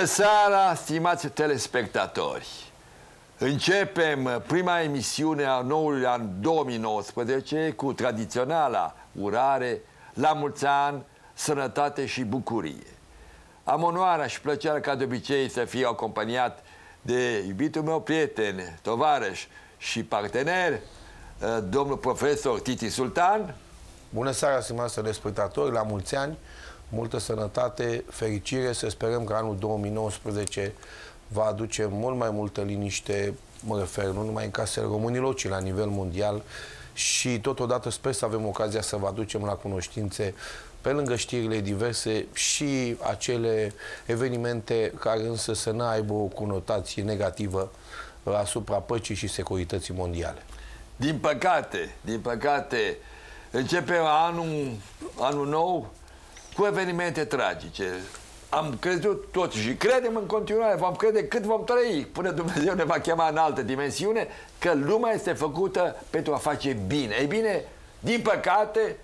Bună seara, stimați telespectatori! Începem prima emisiune a noului an 2019 cu tradiționala urare la mulți ani, sănătate și bucurie. Am onoarea și plăcerea ca de obicei să fiu acompaniat de iubitul meu prieten, tovarăș și partener, domnul profesor Titi Sultan. Bună seara, stimați telespectatori, la mulți ani! multă sănătate, fericire, să sperăm că anul 2019 va aduce mult mai multă liniște, mă refer nu numai în casele românilor, ci la nivel mondial și totodată sper să avem ocazia să vă aducem la cunoștințe pe lângă știrile diverse și acele evenimente care însă să nu aibă o conotație negativă uh, asupra păcii și securității mondiale. Din păcate, din păcate, începem anul, anul nou cu evenimente tragice. Am crezut tot și credem în continuare, vom crede cât vom trăi, până Dumnezeu ne va chema în altă dimensiune, că lumea este făcută pentru a face bine. Ei bine, din păcate,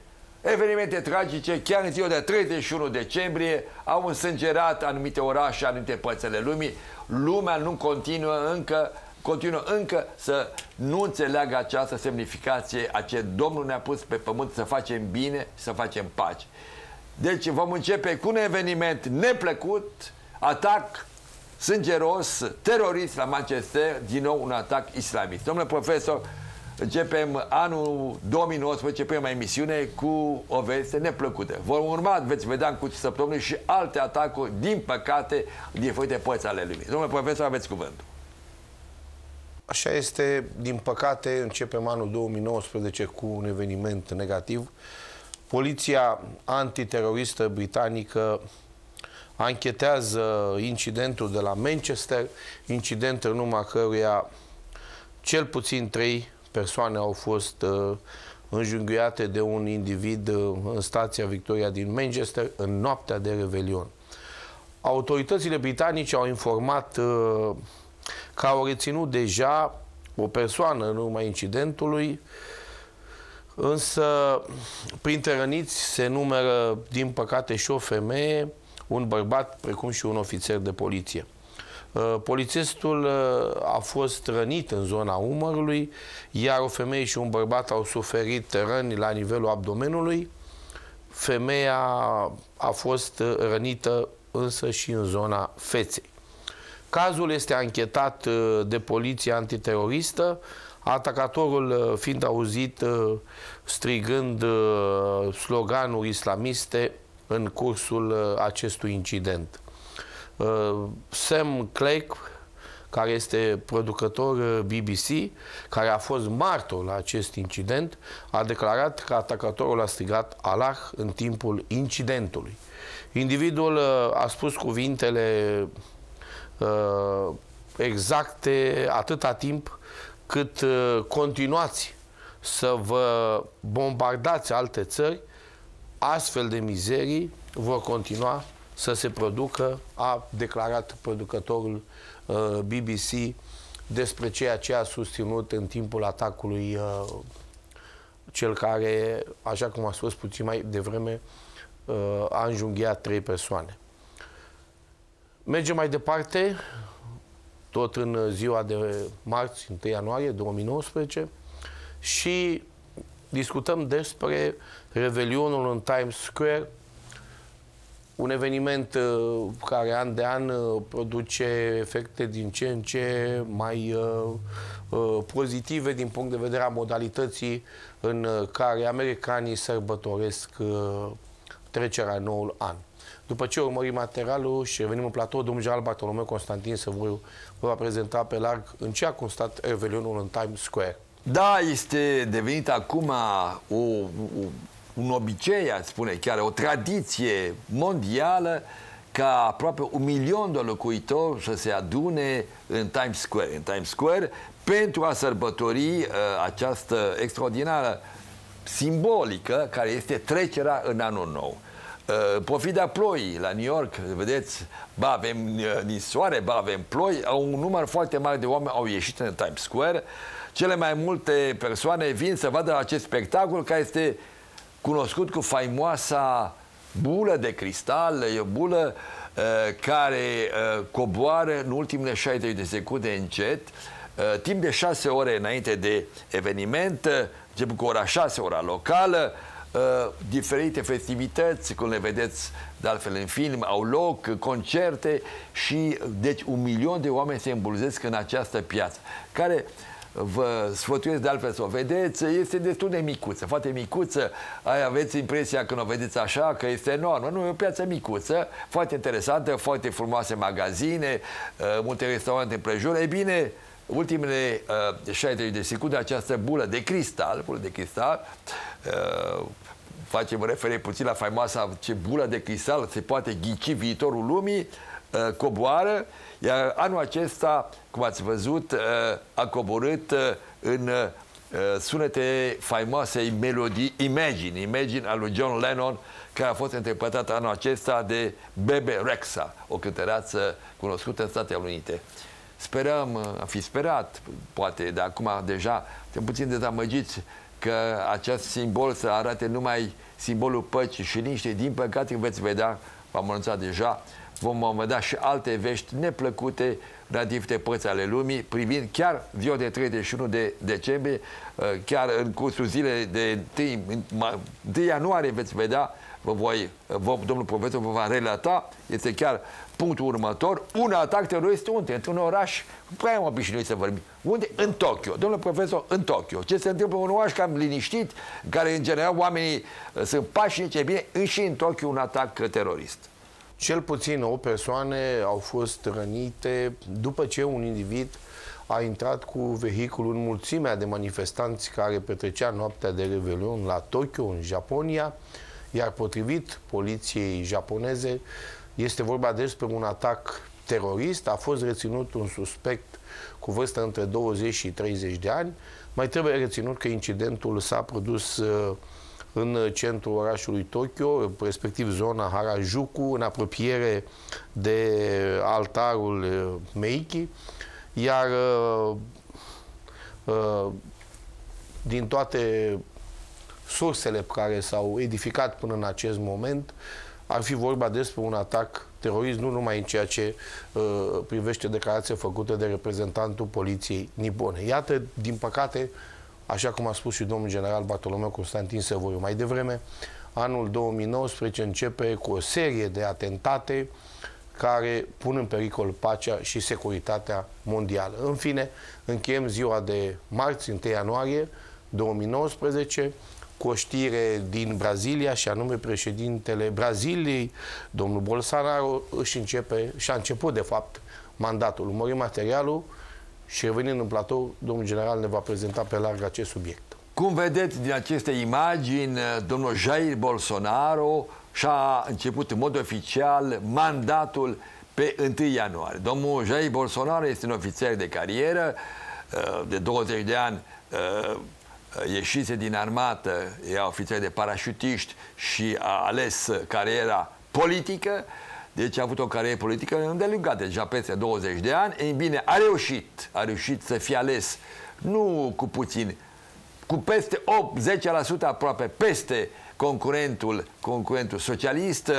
Evenimente tragice, chiar în ziua de 31 decembrie, au însângerat anumite orașe, anumite părțile lumii. Lumea nu continuă încă continuă încă să nu înțeleagă această semnificație a ce Domnul ne-a pus pe pământ să facem bine, să facem pace. Deci vom începe cu un eveniment neplăcut, atac sângeros, terorist la Manchester, din nou un atac islamist. Domnule profesor, începem anul 2019, începem emisiune cu o veste neplăcută. Vor urma, veți vedea în cursul săptămânii și alte atacuri, din păcate, din făcute părți ale lumii. Domnule profesor, aveți cuvântul. Așa este, din păcate, începem anul 2019 cu un eveniment negativ. Uh, Poliția antiteroristă britanică anchetează incidentul de la Manchester, incident în urma căruia cel puțin trei persoane au fost uh, înjunghiate de un individ uh, în stația Victoria din Manchester în noaptea de Revelion. Autoritățile britanice au informat uh, că au reținut deja o persoană în urma incidentului uh, Însă, printre răniți se numără, din păcate, și o femeie, un bărbat, precum și un ofițer de poliție. Uh, polițistul uh, a fost rănit în zona umărului, iar o femeie și un bărbat au suferit răni la nivelul abdomenului. Femeia a fost uh, rănită însă și în zona feței. Cazul este anchetat de poliția antiteroristă, atacatorul uh, fiind auzit uh, strigând uh, sloganuri islamiste în cursul acestui incident. Sam Clegg, care este producător BBC, care a fost martor la acest incident, a declarat că atacatorul a strigat Allah în timpul incidentului. Individul a spus cuvintele exacte atâta timp cât uh, continuați să vă bombardați alte țări, astfel de mizerii vor continua să se producă, a declarat producătorul uh, BBC despre ceea ce a susținut în timpul atacului uh, cel care, așa cum a spus puțin mai devreme, a înjunghiat trei persoane. Mergem mai departe tot în ziua de marți, 1 ianuarie 2019 și discutăm despre Revelionul în Times Square, un eveniment uh, care an de an uh, produce efecte din ce în ce mai uh, pozitive din punct de vedere a modalității în care americanii sărbătoresc trecerea noul an. După ce urmărim materialul și revenim în platou, domnul general Bartolomeu Constantin Săvuriu va prezenta pe larg în ce a constat Revelionul în Times Square. Da, este devenit acum o, o, un obicei, a spune chiar, o tradiție mondială ca aproape un milion de locuitori să se adune în Times Square, în Times Square pentru a sărbători uh, această extraordinară simbolică care este trecerea în anul nou. Uh, pofida ploi la New York, vedeți, ba avem uh, nisoare, ba avem ploi, un număr foarte mare de oameni au ieșit în Times Square. Cele mai multe persoane vin să vadă acest spectacol care este cunoscut cu faimoasa bulă de cristal, e o bulă uh, care uh, coboară în ultimele 60 de secunde încet, uh, timp de 6 ore înainte de eveniment, uh, începând cu ora 6, ora locală, uh, Uh, diferite festivități, cum le vedeți de altfel în film, au loc, concerte și deci un milion de oameni se îmbulzesc în această piață, care uh, vă sfătuiesc de altfel să o vedeți, este destul de micuță, foarte micuță, Ai aveți impresia când o vedeți așa că este enormă, nu, e o piață micuță, foarte interesantă, foarte frumoase magazine, uh, multe restaurante împrejur, e bine, ultimele uh, 60 de secunde această bulă de cristal, bulă de cristal, uh, facem referire puțin la faimoasa ce bulă de cristal se poate ghici viitorul lumii, uh, coboară, iar anul acesta, cum ați văzut, uh, a coborât uh, în sunete faimoasei melodii Imagine, Imagine al lui John Lennon, care a fost interpretată anul acesta de Bebe Rexa, o cântăreață cunoscută în Statele Unite. Sperăm, am fi sperat, poate de acum deja, suntem puțin dezamăgiți că acest simbol să arate numai simbolul păcii și liniște. Din păcate veți vedea, v-am anunțat deja, vom vedea și alte vești neplăcute la diferite părți ale lumii, privind chiar ziua de 31 de decembrie, ă, chiar în cursul zilei de 1 ianuarie veți vedea, vă voi, vă, domnul profesor vă va relata, este chiar punctul următor, un atac terorist unde? Într-un oraș, prea am obișnuit să vorbim, unde? În Tokyo. Domnule profesor, în Tokyo. Ce se întâmplă? Un oraș cam liniștit, care în general oamenii uh, sunt pașnici, e bine, și în Tokyo un atac terorist. Cel puțin o persoane au fost rănite după ce un individ a intrat cu vehiculul în mulțimea de manifestanți care petrecea noaptea de Revelion la Tokyo, în Japonia, iar potrivit poliției japoneze, este vorba despre un atac terorist, a fost reținut un suspect cu vârstă între 20 și 30 de ani. Mai trebuie reținut că incidentul s-a produs uh, în centrul orașului Tokyo, respectiv zona Harajuku, în apropiere de altarul uh, Meiki, iar uh, din toate sursele care s-au edificat până în acest moment, ar fi vorba despre un atac terorism, nu numai în ceea ce uh, privește declarația făcută de reprezentantul poliției nipone. Iată, din păcate, așa cum a spus și domnul general Bartolomeu Constantin Săvoiu mai devreme, anul 2019 începe cu o serie de atentate care pun în pericol pacea și securitatea mondială. În fine, încheiem ziua de marți, 1 ianuarie 2019, cu o știre din Brazilia și anume președintele Braziliei, domnul Bolsonaro, își începe și a început de fapt mandatul. Urmărim materialul și revenind în platou, domnul general ne va prezenta pe larg acest subiect. Cum vedeți din aceste imagini, domnul Jair Bolsonaro și-a început în mod oficial mandatul pe 1 ianuarie. Domnul Jair Bolsonaro este un ofițer de carieră uh, de 20 de ani uh, Uh, ieșise din armată, era ofițer de parașutiști și a ales cariera politică, deci a avut o carieră politică îndelungată, deja peste 20 de ani. Ei bine, a reușit, a reușit să fie ales, nu cu puțin, cu peste 8-10% aproape, peste concurentul, concurentul socialist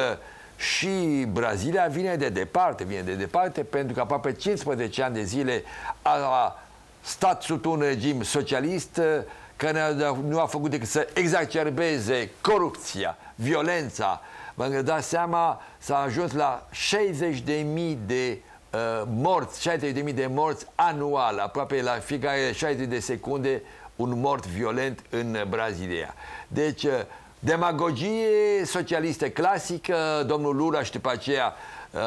și Brazilia vine de departe, vine de departe, pentru că aproape 15 ani de zile a stat sub un regim socialist care nu a făcut decât să exacerbeze corupția, violența. Vă dați seama, s-a ajuns la 60.000 de uh, morți, 60.000 de morți anual, aproape la fiecare 60 de secunde un mort violent în Brazilia. Deci, uh, demagogie socialistă clasică, domnul Lula și după aceea uh,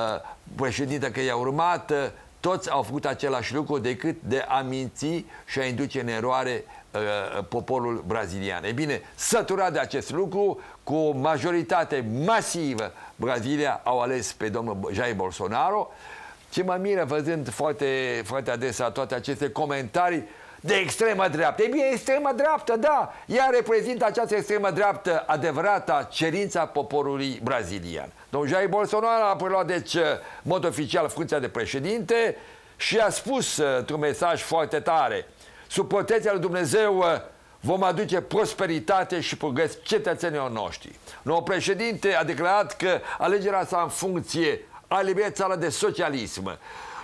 președinte că i-a urmat, uh, toți au făcut același lucru decât de a minți și a induce în eroare Uh, poporul brazilian. E bine, săturat de acest lucru, cu o majoritate masivă, Brazilia au ales pe domnul Jair Bolsonaro. Ce mă miră văzând foarte, foarte adesea toate aceste comentarii de extremă dreaptă. E bine, extremă dreaptă, da. Ea reprezintă această extremă dreaptă adevărata cerința poporului brazilian. Domnul Jair Bolsonaro a preluat, deci, uh, mod oficial funcția de președinte și a spus uh, într-un mesaj foarte tare – Sub protecția lui Dumnezeu uh, vom aduce prosperitate și progres cetățenilor noștri. Noul președinte a declarat că alegerea sa în funcție a liberat țara de socialism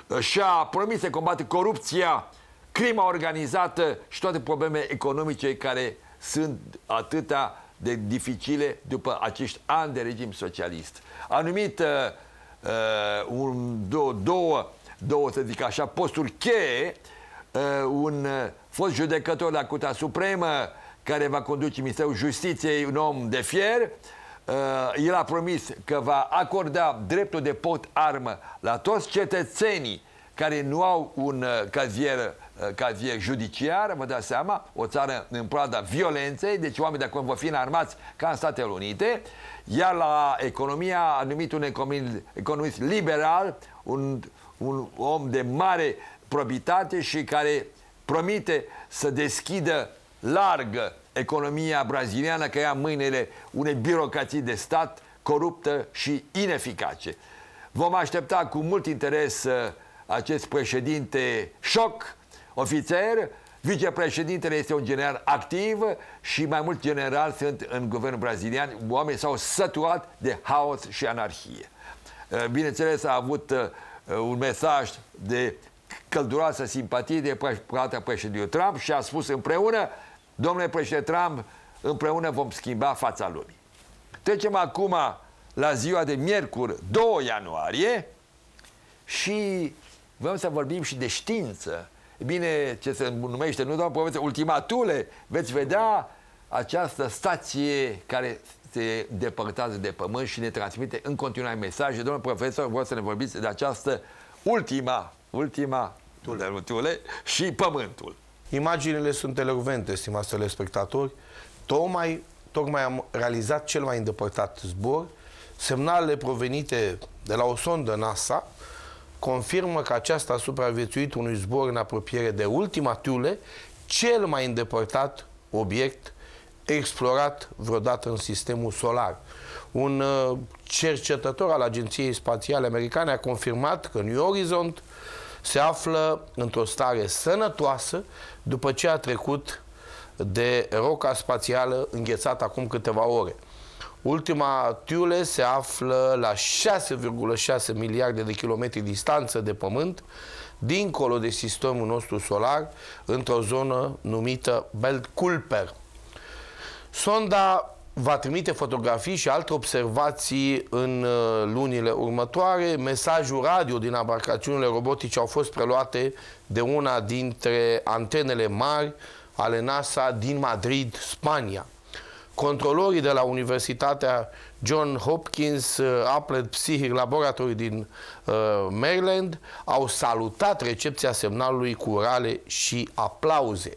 uh, și a promis să combate corupția, crima organizată și toate problemele economice care sunt atâta de dificile după acești ani de regim socialist. A numit uh, uh un, două, două, două, să zic așa, posturi cheie uh, Eh, un eh, fost judecător la Curtea Supremă care va conduce Ministerul Justiției, un om de fier, eh, el a promis că va acorda dreptul de pot armă la toți cetățenii care nu au un cazier, cazier judiciar, vă dați seama, o țară în proada violenței, deci oamenii de acum vor fi înarmați ca în Statele Unite, iar la economia a numit un economist liberal, un, un om de mare probitate și care promite să deschidă largă economia braziliană, că ia mâinile unei birocrații de stat coruptă și ineficace. Vom aștepta cu mult interes uh, acest președinte șoc, ofițer, vicepreședintele este un general activ și mai mulți generali sunt în guvernul brazilian. Oamenii s-au sătuat de haos și anarhie. Uh, bineînțeles, a avut uh, un mesaj de călduroasă simpatie de plata președinte Trump și a spus împreună, domnule președinte Trump, împreună vom schimba fața lumii. Trecem acum la ziua de miercuri 2 ianuarie și vrem să vorbim și de știință. Bine, ce se numește, nu doar poveste, ultimatule, veți vedea această stație care se depărtează de pământ și ne transmite în continuare mesaje. Domnul profesor, vreau să ne vorbiți de această ultima ultima, Tule. și Pământul. Imaginile sunt elevente, stimați telespectatori. Tocmai, tocmai am realizat cel mai îndepărtat zbor. Semnalele provenite de la o sondă NASA confirmă că aceasta a supraviețuit unui zbor în apropiere de ultima Tiule, cel mai îndepărtat obiect explorat vreodată în sistemul solar. Un uh, cercetător al Agenției Spațiale Americane a confirmat că New Horizons se află într-o stare sănătoasă după ce a trecut de roca spațială înghețată acum câteva ore. Ultima Tiule se află la 6,6 miliarde de kilometri distanță de Pământ, dincolo de sistemul nostru solar, într-o zonă numită Belt Kuiper. Sonda va trimite fotografii și alte observații în uh, lunile următoare. Mesajul radio din abarcațiunile robotice au fost preluate de una dintre antenele mari ale NASA din Madrid, Spania. Controlorii de la Universitatea John Hopkins uh, Applied Psychic Laboratory din uh, Maryland au salutat recepția semnalului cu rale și aplauze.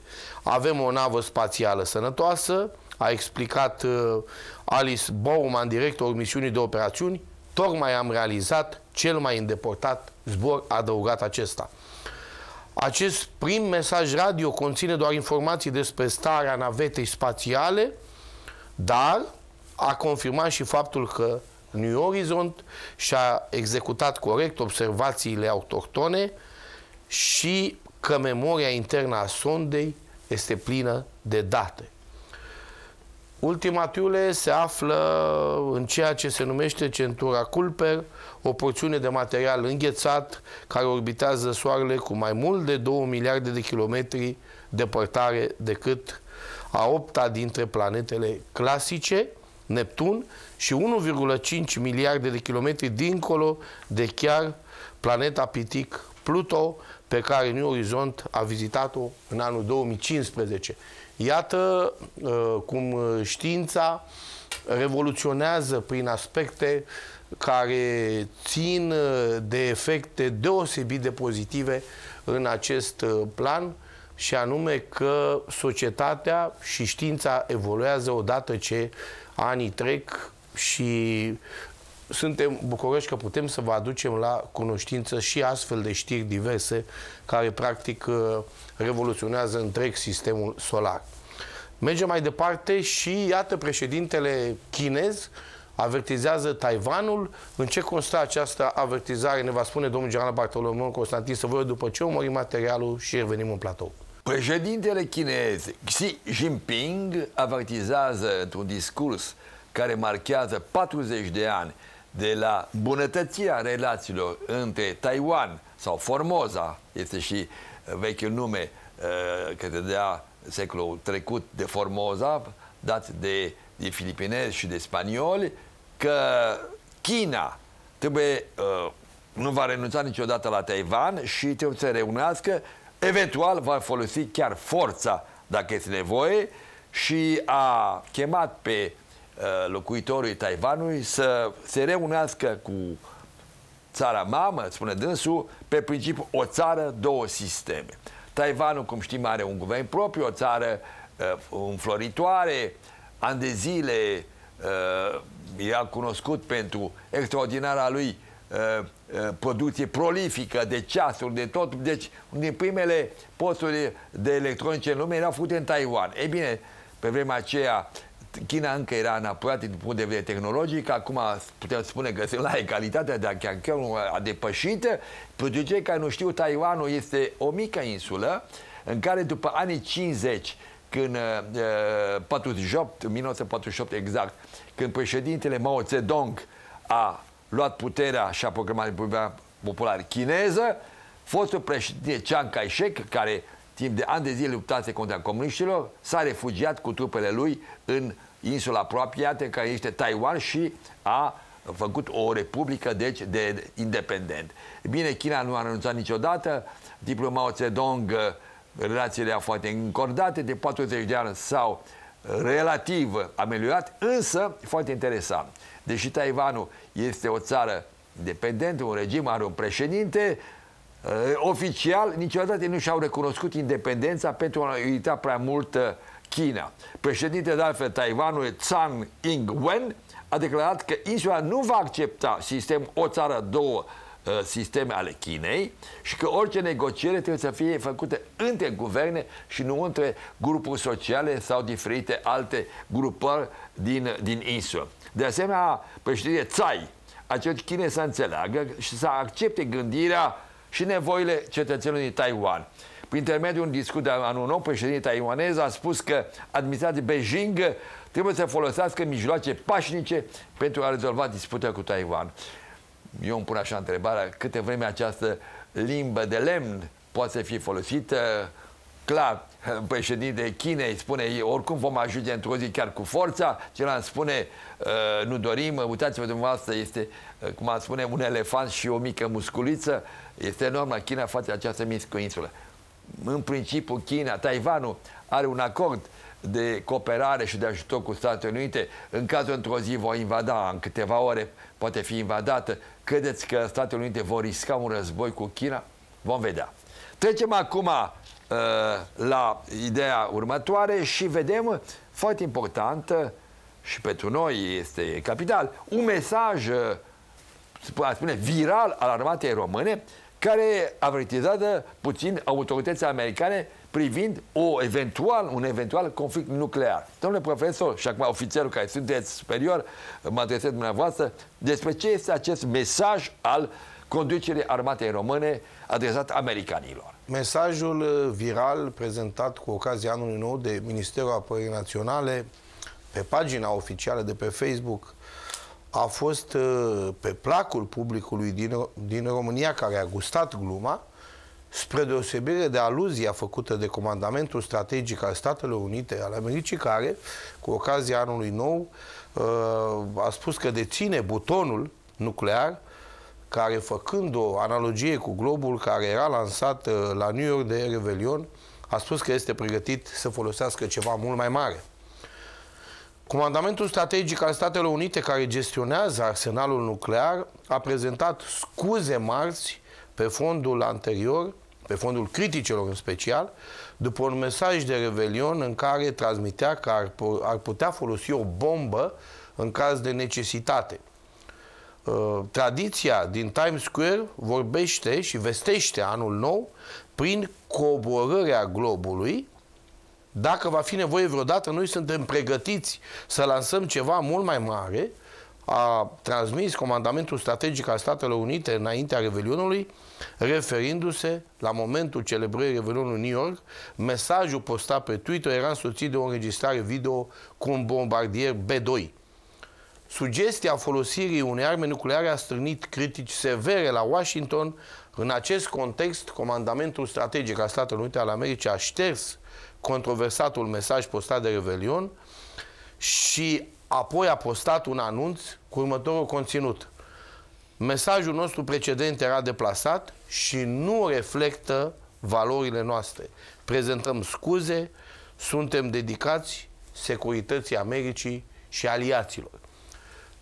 Avem o navă spațială sănătoasă, uh, a explicat uh, Alice Bowman, directorul misiunii de operațiuni, tocmai am realizat cel mai îndepărtat zbor, a adăugat acesta. Acest prim mesaj radio conține doar informații despre starea navetei spațiale, dar a confirmat și faptul că New Horizons și-a executat corect observațiile autohtone și că memoria internă a sondei este plină de date. Ultimatiule se află în ceea ce se numește centura Culper, o porțiune de material înghețat care orbitează Soarele cu mai mult de 2 miliarde de kilometri depărtare decât a opta dintre planetele clasice, Neptun, și 1,5 miliarde de kilometri dincolo de chiar planeta pitic Pluto, pe care New Horizont a vizitat-o în anul 2015. Iată uh, cum uh, știința revoluționează prin aspecte care țin uh, de efecte deosebit de pozitive în acest plan și anume că societatea și știința evoluează odată ce anii trec și suntem bucuroși că putem să vă aducem la cunoștință și astfel de știri diverse care practic revoluționează întreg sistemul solar. Mergem mai departe și iată președintele chinez avertizează Taiwanul. În ce constă această avertizare? Ne va spune domnul general Bartolomeu Constantin să văd după ce omorim materialul și revenim în platou. Președintele chinez Xi Jinping avertizează într-un discurs care marchează 40 de ani de la bunătăția relațiilor între Taiwan sau Formosa, este și vechiul nume uh, te dea secolul trecut de Formosa, dat de, de filipinezi și de spanioli, că China trebuie, uh, nu va renunța niciodată la Taiwan și trebuie să se reunească, eventual va folosi chiar forța dacă este nevoie și a chemat pe uh, locuitorii Taiwanului să se reunească cu țara mamă, spune dânsul, pe principiu o țară, două sisteme. Taiwanul, cum știm, are un guvern propriu, o țară uh, înfloritoare, ani de zile uh, i-a cunoscut pentru extraordinara lui uh, uh, producție prolifică de ceasuri, de tot. Deci, din primele posturi de electronice în lume erau făcute în Taiwan. Ei bine, pe vremea aceea, uh, China încă era înapoiată din punct de vedere tehnologic, acum putem spune că sunt la egalitate, dar chiar a depășit. Pentru cei care nu știu, Taiwanul este o mică insulă în care după anii 50 când 48, uh, 1948 exact, când președintele Mao Zedong a luat puterea și a proclamat Republica Populară Chineză, fostul președinte Chiang Kai-shek, care Timp de ani de zile luptase contra comuniștilor, s-a refugiat cu trupele lui în insula apropiată, care este Taiwan, și a făcut o republică, deci, de independent. Bine, China nu a renunțat niciodată, tipul Mao Zedong, relațiile au foarte încordate, de 40 de ani sau relativ ameliorat, însă foarte interesant. Deși Taiwanul este o țară independentă, un regim are un președinte, Uh, oficial, niciodată nu și-au recunoscut independența pentru a uita prea mult uh, China. Președintele de altfel Taiwanului Tsang Ing-wen a declarat că insula nu va accepta sistem o țară, două uh, sisteme ale Chinei și că orice negociere trebuie să fie făcută între guverne și nu între grupuri sociale sau diferite alte grupări din, din insulă. De asemenea, președintele Tsai a cerut Chinei să înțeleagă și să accepte gândirea și nevoile cetățenilor din Taiwan. Prin intermediul unui discurs de anul nou, președintele taiwanez a spus că administrația Beijing trebuie să folosească mijloace pașnice pentru a rezolva disputa cu Taiwan. Eu îmi pun așa întrebarea, câte vreme această limbă de lemn poate fi folosită clar, președintele Chinei spune, oricum vom ajunge într-o zi chiar cu forța, celălalt spune, uh, nu dorim, uitați-vă dumneavoastră, este, uh, cum am spune, un elefant și o mică musculiță, este enormă, China face această mică insulă. În principiu, China, Taiwanul are un acord de cooperare și de ajutor cu Statele Unite, în cazul într-o zi vor invada, în câteva ore poate fi invadată, credeți că Statele Unite vor risca un război cu China? Vom vedea. Trecem acum Uh, la ideea următoare și vedem, foarte important și pentru noi este capital, un mesaj, să uh, spune, viral al armatei române, care avertizează puțin autoritățile americane privind o eventual, un eventual conflict nuclear. Domnule profesor, și acum ofițerul care sunteți superior, mă adresez dumneavoastră, despre ce este acest mesaj al conducerii armatei române adresat americanilor? Mesajul uh, viral prezentat cu ocazia anului nou de Ministerul Apărării Naționale pe pagina oficială de pe Facebook a fost uh, pe placul publicului din, din România care a gustat gluma spre deosebire de aluzia făcută de Comandamentul Strategic al Statelor Unite al Americii, care, cu ocazia anului nou, uh, a spus că deține butonul nuclear care făcând o analogie cu globul care era lansat uh, la New York de Revelion, a spus că este pregătit să folosească ceva mult mai mare. Comandamentul strategic al Statelor Unite care gestionează arsenalul nuclear a prezentat scuze marți pe fondul anterior, pe fondul criticelor în special, după un mesaj de revelion în care transmitea că ar putea folosi o bombă în caz de necesitate. Uh, tradiția din Times Square vorbește și vestește anul nou prin coborârea globului. Dacă va fi nevoie vreodată, noi suntem pregătiți să lansăm ceva mult mai mare. A transmis Comandamentul Strategic al Statelor Unite înaintea Revelionului, referindu-se la momentul celebrării Revelionului New York. Mesajul postat pe Twitter era însoțit de o înregistrare video cu un bombardier B-2 Sugestia folosirii unei arme nucleare a strânit critici severe la Washington. În acest context, Comandamentul Strategic al Statelor Unite ale Americii a șters controversatul mesaj postat de Revelion și apoi a postat un anunț cu următorul conținut. Mesajul nostru precedent era deplasat și nu reflectă valorile noastre. Prezentăm scuze, suntem dedicați securității Americii și aliaților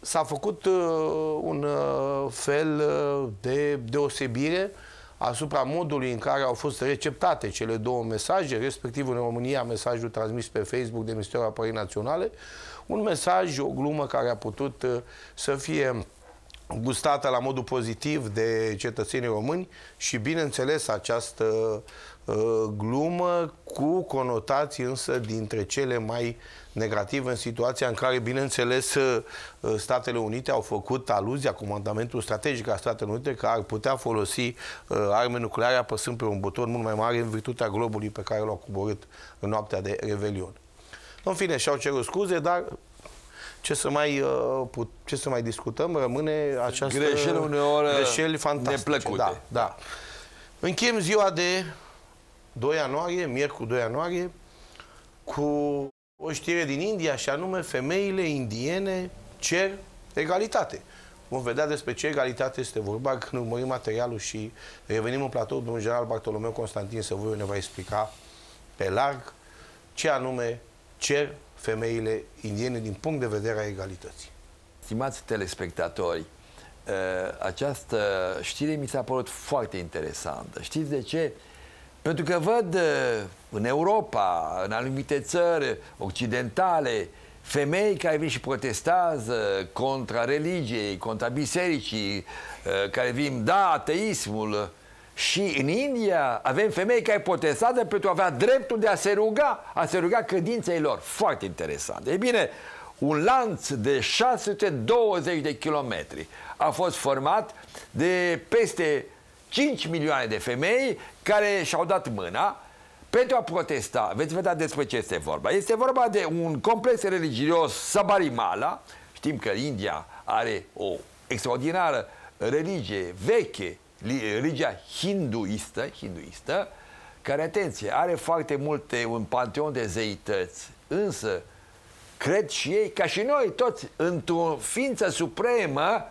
s-a făcut uh, un uh, fel uh, de deosebire asupra modului în care au fost receptate cele două mesaje, respectiv în România mesajul transmis pe Facebook de Ministerul Apărării Naționale, un mesaj, o glumă care a putut uh, să fie gustată la modul pozitiv de cetățenii români și, bineînțeles, această ă, glumă cu conotații însă dintre cele mai negative în situația în care, bineînțeles, ă, Statele Unite au făcut aluzia comandamentul strategic al Statelor Unite că ar putea folosi ă, arme nucleare apăsând pe un buton mult mai mare în virtutea globului pe care l-au coborât în noaptea de Revelion. În fine, și-au cerut scuze, dar ce să mai, uh, put, ce să mai discutăm, rămâne această greșeli uneori uh, greșeli fantastice. Neplăcute. Da, da. Încheiem ziua de 2 ianuarie, miercuri 2 ianuarie, cu o știre din India și anume femeile indiene cer egalitate. Vom vedea despre ce egalitate este vorba când urmărim materialul și revenim în platou. Domnul general Bartolomeu Constantin Săvuiu ne va explica pe larg ce anume cer femeile indiene din punct de vedere a egalității. Stimați telespectatori, eh, această știre mi s-a părut foarte interesantă. Știți de ce? Pentru că văd eh, în Europa, în anumite țări occidentale, femei care vin și protestează contra religiei, contra bisericii, eh, care vin, da, ateismul, și în India avem femei care protestează pentru a avea dreptul de a se ruga, a se ruga credinței lor. Foarte interesant. Ei bine, un lanț de 620 de kilometri a fost format de peste 5 milioane de femei care și-au dat mâna pentru a protesta. Veți vedea despre ce este vorba. Este vorba de un complex religios Sabarimala. Știm că India are o extraordinară religie veche, religia hinduistă, hinduistă, care, atenție, are foarte multe, un panteon de zeități, însă cred și ei, ca și noi toți, într-o ființă supremă,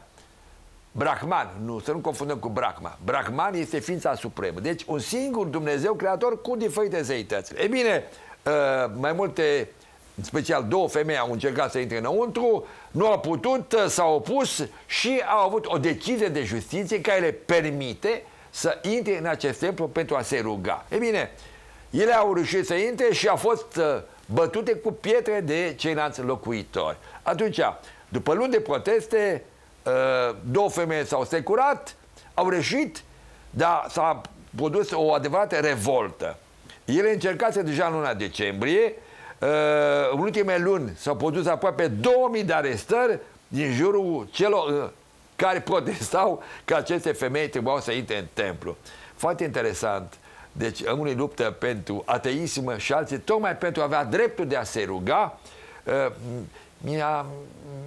Brahman, nu, să nu confundăm cu Brahma. Brahman este ființa supremă. Deci un singur Dumnezeu creator cu diferite zeități. E bine, uh, mai multe în special două femei au încercat să intre înăuntru, nu au putut, uh, s-au opus și au avut o decizie de justiție care le permite să intre în acest templu pentru a se ruga. E bine, ele au reușit să intre și au fost uh, bătute cu pietre de ceilalți locuitori. Atunci, după luni de proteste, uh, două femei s-au securat, au reușit, dar s-a produs o adevărată revoltă. Ele încercase deja în luna decembrie în ultime luni s-au produs aproape 2000 de arestări din jurul celor uh, care protestau că aceste femei trebuiau să intre în templu. Foarte interesant. Deci unii luptă pentru ateism și alții tocmai pentru a avea dreptul de a se ruga. Uh, mi-a,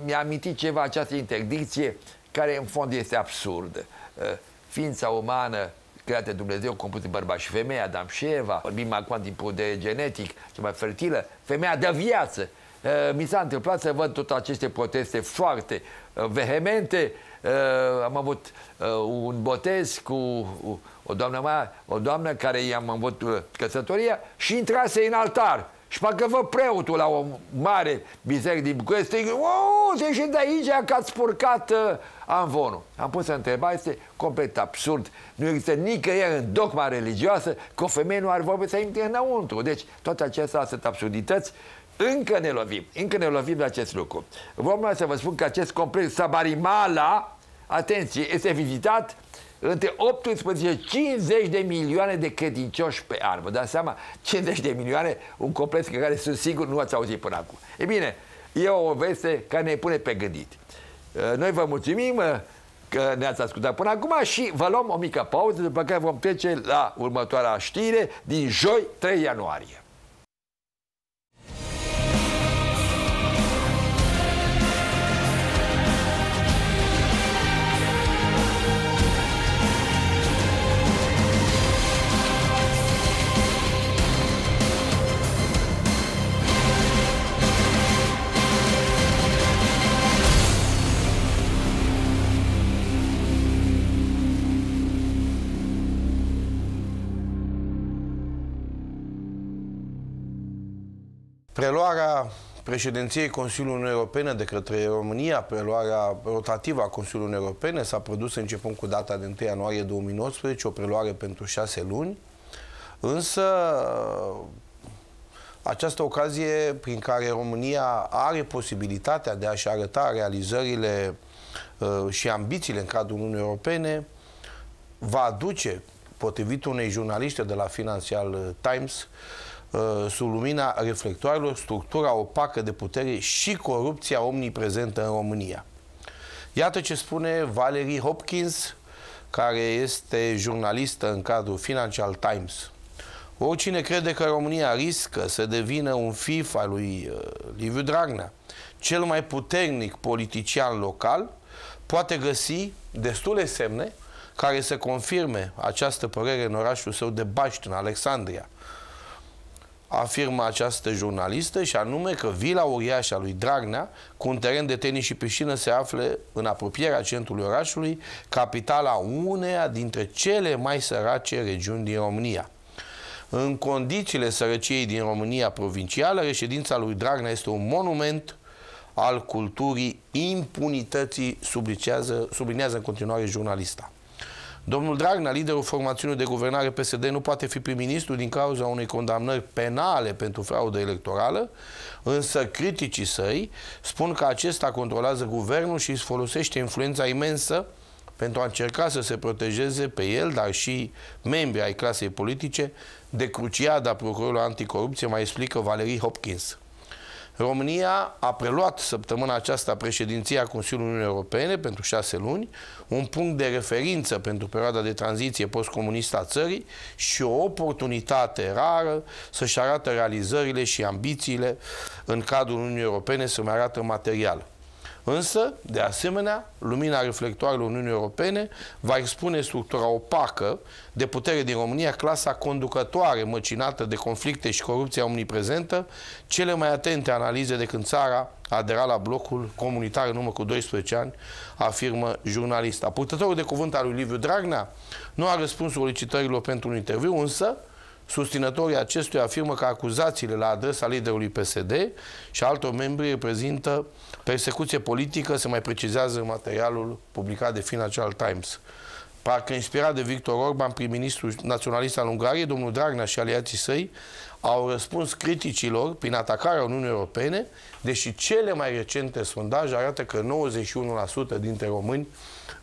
mi amintit ceva această interdicție care în fond este absurdă. Uh, ființa umană create Dumnezeu, cum din bărbați și femeia, Adam și Eva, vorbim acum din punct de genetic, ce mai fertilă, femeia de viață. Eh, mi s-a întâmplat să văd toate aceste proteste foarte eh, vehemente. Eh, am avut un botez cu o doamnă, mai, o doamnă care i-am avut căsătoria și intrase în altar. Și parcă vă preotul la o mare biserică din București, o, de aici că ați purcat uh, Amvonul. Am pus întrebare, este complet absurd. Nu există nicăieri în dogma religioasă că o femeie nu ar vorbi să intre înăuntru. Deci toate acestea sunt absurdități încă ne lovim, încă ne lovim de acest lucru. Vom să vă spun că acest complex Sabarimala, atenție, este vizitat între 18 50 de milioane de credincioși pe an. Vă dați seama? 50 de milioane, un complex pe care sunt sigur nu ați auzit până acum. E bine, e o veste care ne pune pe gândit. Eh, noi vă mulțumim eh, că ne-ați ascultat până acum și vă luăm o mică pauză, după care vom trece la următoarea știre din joi 3 ianuarie. Preluarea președinției Consiliului Europene de către România, preluarea rotativă a Consiliului Europene s-a produs începând cu data de 1 ianuarie 2019, o preluare pentru șase luni, însă această ocazie prin care România are posibilitatea de a-și arăta realizările uh, și ambițiile în cadrul Uniunii Europene va aduce, potrivit unei jurnaliște de la Financial Times, Uh, sub lumina reflectoarelor structura opacă de putere și corupția omniprezentă în România. Iată ce spune Valerie Hopkins, care este jurnalistă în cadrul Financial Times. Oricine crede că România riscă să devină un FIFA lui uh, Liviu Dragnea, cel mai puternic politician local, poate găsi destule semne care să confirme această părere în orașul său de Baștin, în Alexandria, afirmă această jurnalistă și anume că vila uriașa lui Dragnea, cu un teren de tenis și piscină, se află în apropierea centrului orașului, capitala uneia dintre cele mai sărace regiuni din România. În condițiile sărăciei din România provincială, reședința lui Dragnea este un monument al culturii impunității, sublinează în continuare jurnalista. Domnul Dragnea, liderul formațiunii de guvernare PSD, nu poate fi prim-ministru din cauza unei condamnări penale pentru fraudă electorală, însă criticii săi spun că acesta controlează guvernul și își folosește influența imensă pentru a încerca să se protejeze pe el, dar și membrii ai clasei politice, de cruciada procurorului anticorupție, mai explică Valerie Hopkins. România a preluat săptămâna aceasta președinția Consiliului Uniunii Europene pentru șase luni, un punct de referință pentru perioada de tranziție postcomunistă a țării și o oportunitate rară să-și arată realizările și ambițiile în cadrul Uniunii Europene, să mai arată material. Însă, de asemenea, lumina reflectoarelor Uniunii Europene va expune structura opacă de putere din România, clasa conducătoare măcinată de conflicte și corupția omniprezentă, cele mai atente analize de când țara adera la blocul comunitar în urmă cu 12 ani, afirmă jurnalista. Purtătorul de cuvânt al lui Liviu Dragnea nu a răspuns solicitărilor pentru un interviu, însă Susținătorii acestui afirmă că acuzațiile la adresa liderului PSD și altor membri reprezintă persecuție politică, se mai precizează în materialul publicat de Financial Times. Parcă inspirat de Victor Orban, prim-ministru naționalist al Ungariei, domnul Dragnea și aliații săi au răspuns criticilor prin atacarea Uniunii Europene, deși cele mai recente sondaje arată că 91% dintre români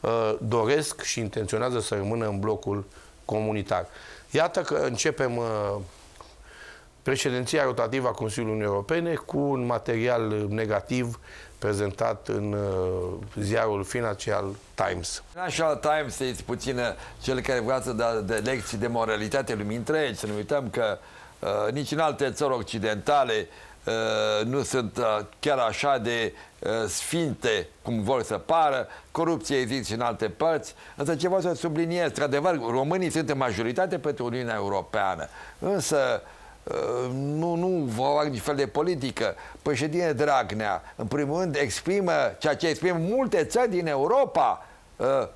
uh, doresc și intenționează să rămână în blocul comunitar. Iată că începem uh, președinția rotativă a Consiliului Uniunii Europene cu un material negativ prezentat în uh, ziarul financiar Times. Financial Times, este puțin uh, cel care vrea să dea de lecții de moralitate lumii întregi, să nu uităm că uh, nici în alte țări occidentale uh, Eh, nu sunt eh, chiar așa de eh, sfinte cum vor să pară, corupție există și în alte părți, însă ce vreau să subliniez, într-adevăr, românii sunt în majoritate pentru Uniunea Europeană, însă nu, nu vor nici fel de politică. Președinte Dragnea, în primul rând, exprimă ceea ce exprimă multe țări din Europa,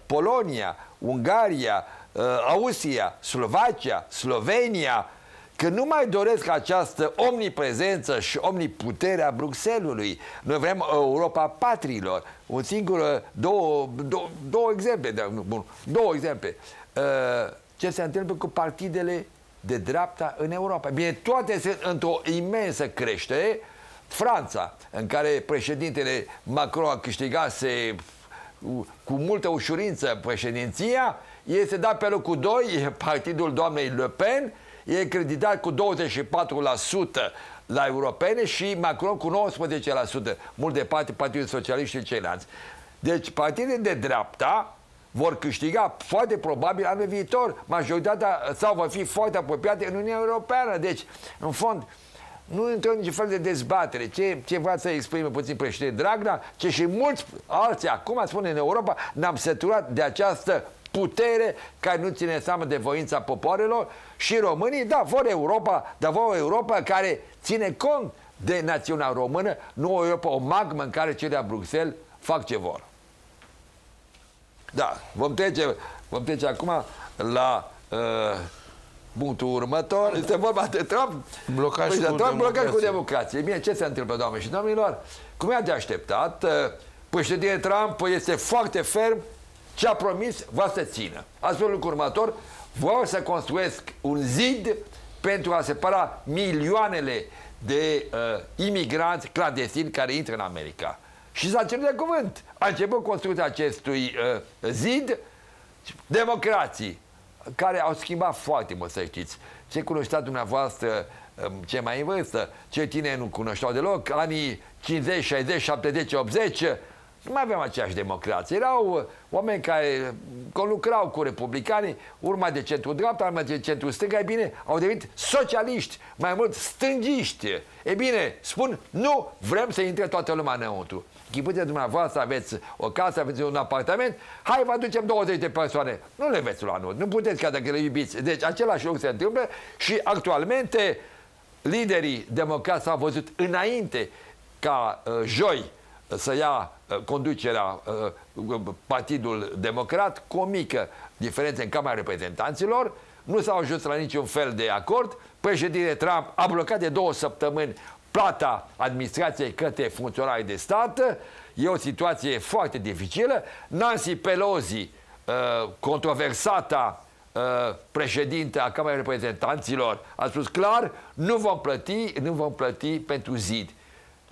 Polonia, Ungaria, Austria, Slovacia, Slovenia, că nu mai doresc această omniprezență și omniputere a Bruxelului. Noi vrem uh, Europa patrilor. Un singur, uh, două, două, două exemple, de, bun, două exemple. Uh, ce se întâmplă cu partidele de dreapta în Europa? Bine, toate sunt într-o imensă creștere. Franța, în care președintele Macron a câștigase cu multă ușurință președinția, este dat pe locul 2, partidul doamnei Le Pen, e creditat cu 24% la europene și Macron cu 19%, mult de parte Partidul Socialist și ceilalți. Deci partidele de dreapta vor câștiga foarte probabil anul viitor majoritatea sau va fi foarte apropiate în Uniunea Europeană. Deci, în fond, nu intră niciun fel de dezbatere. Ce, ce vrea să exprime puțin președinte Dragnea, ce și mulți alții acum spune în Europa, ne-am săturat de această putere care nu ține seama de voința popoarelor și românii, da, vor Europa, dar vor Europa care ține cont de națiunea română, nu o Europa, o magmă în care cei de la Bruxelles fac ce vor. Da, vom trece, vom trece acum la uh, punctul următor. Este vorba de Trump. Blocaj, păi, da, cu, Trump, blocaj cu democrație. Bine, ce se întâmplă, doamne și domnilor? Cum e de așteptat, uh, președintele Trump este foarte ferm ce a promis, va să țină. Astfel, lucru următor, vreau să construiesc un zid pentru a separa milioanele de uh, imigranți clandestini care intră în America. Și s-a cerut de cuvânt. A început construcția acestui uh, zid democrații, care au schimbat foarte mult, să știți. Ce cunoștea dumneavoastră, um, ce mai în vârstă, ce tine nu cunoșteau deloc, anii 50, 60, 70, 80, nu mai aveam aceeași democrație. Erau uh, oameni care conlucrau cu republicanii, urma de centru-dreapta, urma de centru-stânga, e bine, au devenit socialiști, mai mult stângiști. E bine, spun, nu vrem să intre toată lumea înăuntru. Chipuțe dumneavoastră, aveți o casă, aveți un apartament, hai vă aducem 20 de persoane. Nu le veți lua nu, nu puteți ca dacă le iubiți. Deci același lucru se întâmplă și actualmente liderii democrați au văzut înainte ca uh, joi să ia uh, conducerea uh, uh, Partidul Democrat cu o mică diferență în Camera Reprezentanților, nu s-au ajuns la niciun fel de acord, președintele Trump a blocat de două săptămâni plata administrației către funcționari de stat, e o situație foarte dificilă, Nancy Pelosi, controversata președinte a Camerei Reprezentanților a spus clar, nu vom plăti, nu vom plăti pentru zid.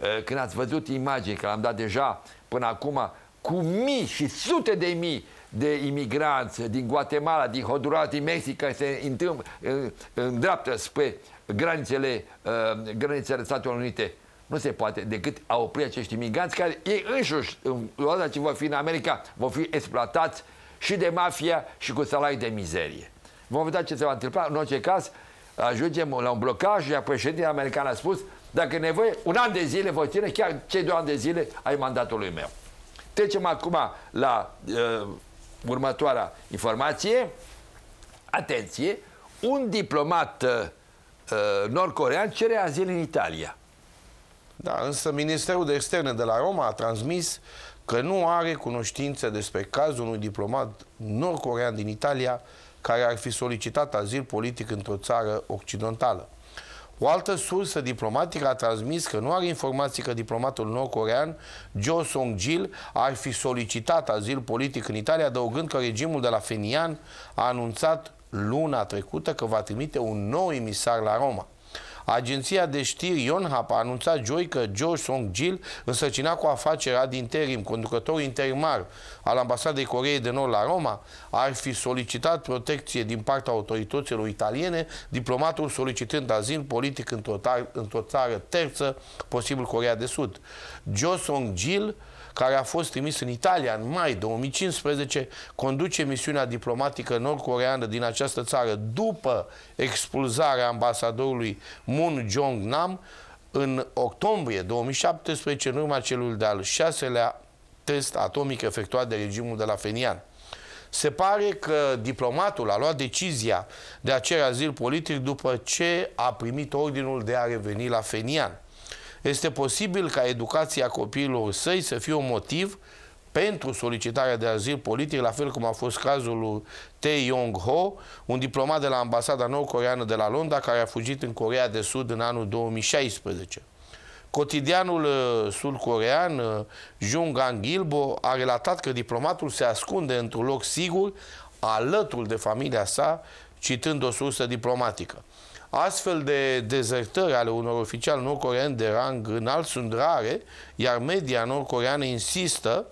Eh, când ați văzut imagini, că am dat deja până acum, cu mii și sute de mii de imigranți din Guatemala, din Honduras, din Mexic, care se întâmplă, eh, îndreaptă spre granițele, eh, granițele Statelor Unite. Nu se poate decât a opri acești imigranți care ei înșuși, în odată ce vor fi în America, vor fi exploatați și de mafia și cu salarii de mizerie. Vom vedea ce se va întâmpla. În orice caz, ajungem la un blocaj, iar președintele american a spus dacă e nevoie, un an de zile voi ține, chiar cei doi ani de zile ai mandatului meu. Trecem acum la uh, următoarea informație. Atenție! Un diplomat uh, uh nord-corean cere azil în Italia. Da, însă Ministerul de Externe de la Roma a transmis că nu are cunoștință despre cazul unui diplomat nord-corean din Italia care ar fi solicitat azil politic într-o țară occidentală. O altă sursă diplomatică a transmis că nu are informații că diplomatul nord-corean Jo Song-jil ar fi solicitat azil politic în Italia, adăugând că regimul de la Fenian a anunțat luna trecută că va trimite un nou emisar la Roma. Agenția de știri Yonhap a anunțat joi că George Song-jil, însăcinat cu afacerea ad interim, conducător interimar al ambasadei Coreei de Nord la Roma, ar fi solicitat protecție din partea autorităților italiene, diplomatul solicitând azil politic într-o, țară terță, posibil Corea de Sud. George Song-jil care a fost trimis în Italia în mai 2015, conduce misiunea diplomatică nordcoreană din această țară după expulzarea ambasadorului Moon Jong-nam în octombrie 2017, în urma celul de-al șaselea test atomic efectuat de regimul de la Fenian. Se pare că diplomatul a luat decizia de a cere azil politic după ce a primit ordinul de a reveni la Fenian este posibil ca educația copiilor săi să fie un motiv pentru solicitarea de azil politic, la fel cum a fost cazul lui Tae Yong-ho, un diplomat de la ambasada nord-coreană de la Londra, care a fugit în Corea de Sud în anul 2016. Cotidianul uh, sud-corean uh, Jungang Gilbo a relatat că diplomatul se ascunde într-un loc sigur alături de familia sa, citând o sursă diplomatică. Astfel de dezertări ale unor oficiali nord-coreeni de rang înalt sunt rare, iar media nord insistă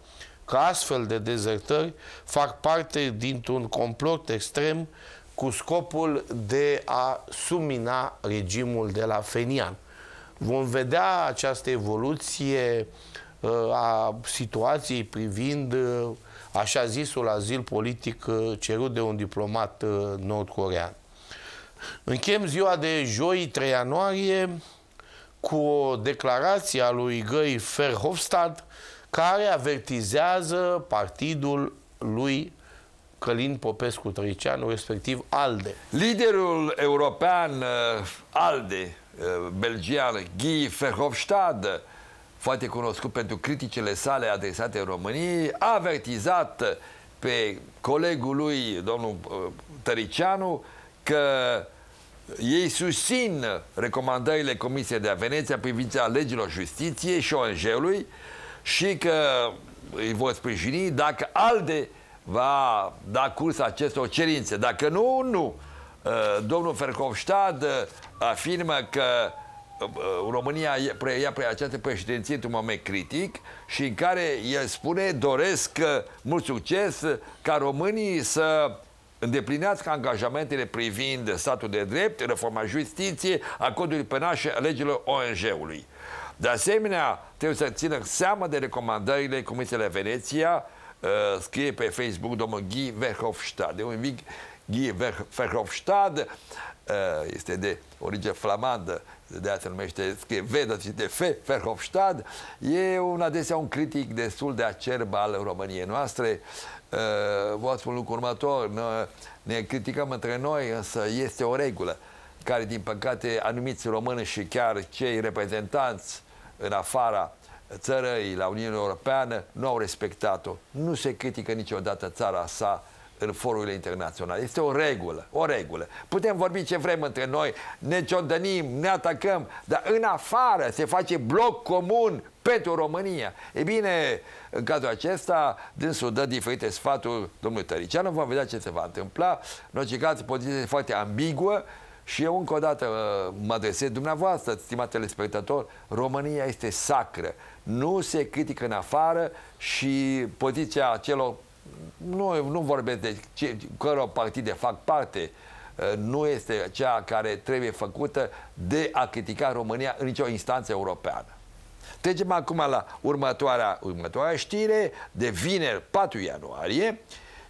că astfel de dezertări fac parte dintr-un complot extrem cu scopul de a sumina regimul de la Fenian. Vom vedea această evoluție uh, a situației privind uh, așa zisul azil politic uh, cerut de un diplomat nord-corean. Închem ziua de joi, 3 ianuarie, cu o declarație a lui Găi Verhofstadt, care avertizează partidul lui Călin Popescu Tăricianu, respectiv ALDE. Liderul european uh, ALDE, uh, belgian, Guy Verhofstadt, foarte cunoscut pentru criticile sale adresate României, a avertizat pe colegul lui, domnul uh, Tăricianu, că ei susțin recomandările Comisiei de la Veneția privința legilor justiției și ONG-ului și că îi vor sprijini dacă ALDE va da curs acestor cerințe. Dacă nu, nu. Uh, domnul Fercovstad uh, afirmă că uh, România preia pre această președinție într-un moment critic și în care el spune doresc mult succes ca românii să îndeplinească angajamentele privind statul de drept, reforma justiției, a codului penal și a legilor ONG-ului. De asemenea, trebuie să țină seama de recomandările Comisiei la Veneția, uh, scrie pe Facebook domnul Guy Verhofstadt. De un mic Guy Verhofstadt uh, este de origine flamandă, de asta numește, scrie Vedă și de F, Verhofstadt, e un adesea un critic destul de acerb al României noastre, uh, Eh, vă spun lucru următor, ne criticăm între noi, însă este o regulă care, din păcate, anumiți români și chiar cei reprezentanți în afara țărăi la Uniunea Europeană nu au respectat-o. Nu se critică niciodată țara sa în forurile internaționale. Este o regulă, o regulă. Putem vorbi ce vrem între noi, ne ciondănim, ne atacăm, dar în afară se face bloc comun pentru România. E bine, uh, în cazul acesta, dânsul dă diferite sfaturi domnului Tăricianu, vom vedea ce se va întâmpla. În orice caz, este foarte ambiguă și eu încă o dată mă adresez dumneavoastră, stimat telespectator, România este sacră. Nu se critică în afară și poziția celor, nu, nu vorbesc de ce, o partide fac parte, nu este cea care trebuie făcută de a critica România în nicio instanță europeană. Trecem acum la următoarea, următoarea știre de vineri 4 ianuarie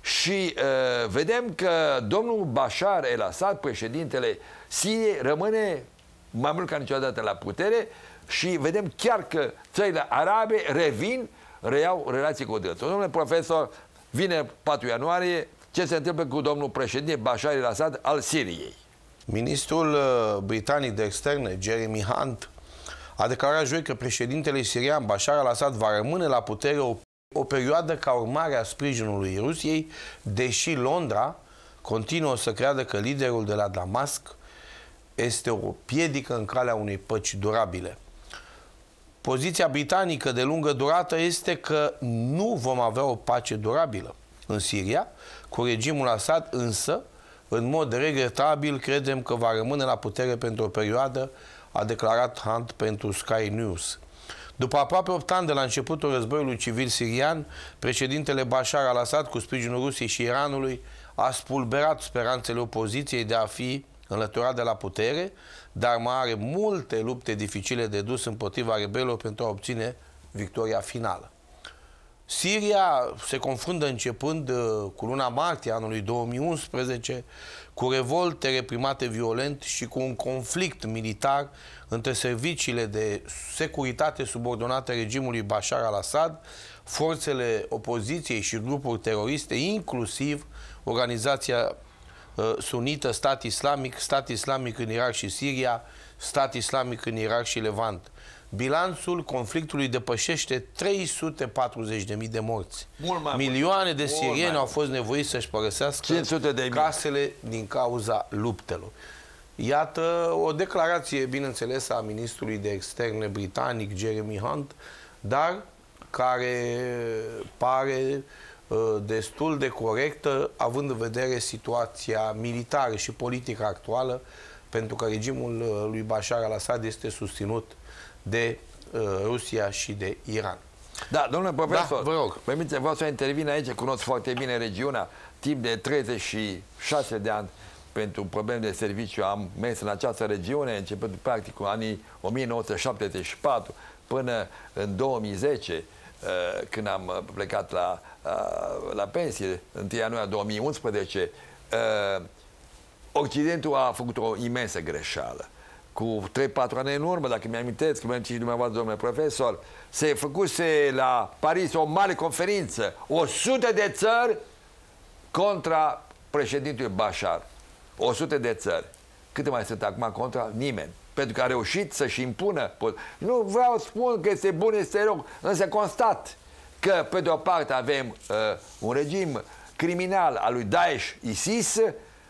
și uh, vedem că domnul Bashar el-Assad, președintele Siriei, rămâne mai mult ca niciodată la putere și vedem chiar că țările arabe revin, reiau relații cu dânsul. Domnule profesor, vine 4 ianuarie, ce se întâmplă cu domnul președinte Bashar el assad al Siriei? Ministrul uh, britanic de externe, Jeremy Hunt, a declarat joi că președintele sirian Bashar al-Assad va rămâne la putere o, o perioadă ca urmare a sprijinului Rusiei, deși Londra continuă să creadă că liderul de la Damasc este o piedică în calea unei păci durabile. Poziția britanică de lungă durată este că nu vom avea o pace durabilă în Siria, cu regimul Assad însă, în mod regretabil, credem că va rămâne la putere pentru o perioadă a declarat Hunt pentru Sky News. După aproape 8 ani de la începutul războiului civil sirian, președintele Bashar al-Assad, cu sprijinul Rusiei și Iranului, a spulberat speranțele opoziției de a fi înlăturat de la putere, dar mai are multe lupte dificile de dus împotriva rebelilor pentru a obține victoria finală. Siria se confundă începând uh, cu luna martie anului 2011 cu revolte reprimate violent și cu un conflict militar între serviciile de securitate subordonate regimului Bashar al-Assad, forțele opoziției și grupuri teroriste, inclusiv organizația uh, sunită Stat Islamic, Stat Islamic în Irak și Siria, Stat Islamic în Irak și Levant bilanțul conflictului depășește 340.000 de morți. Mult mai Milioane de sirieni au fost nevoiți să-și părăsească de casele din cauza luptelor. Iată o declarație, bineînțeles, a ministrului de externe britanic, Jeremy Hunt, dar care pare uh, destul de corectă, având în vedere situația militară și politică actuală, pentru că regimul uh, lui Bashar al-Assad este susținut de uh, Rusia și de Iran. Da, domnule profesor, da, vă rog. permiteți vă să intervin aici, cunosc foarte bine regiunea, timp de 36 de ani pentru probleme de serviciu am mers în această regiune, începând practic cu anii 1974 până în 2010, uh, când am uh, plecat la, uh, la pensie, 1 ianuarie 2011, Occidentul a făcut o imensă greșeală cu 3-4 ani în urmă, dacă mi-amintesc, am că mi-am citit dumneavoastră, domnule profesor, se făcuse la Paris o mare conferință, 100 de țări contra președintului Bashar. 100 de țări. Câte mai sunt acum contra? Nimeni. Pentru că a reușit să-și impună. Nu vreau să spun că este bun, este rău, însă constat că, pe de o parte, avem uh, un regim criminal al lui Daesh, ISIS.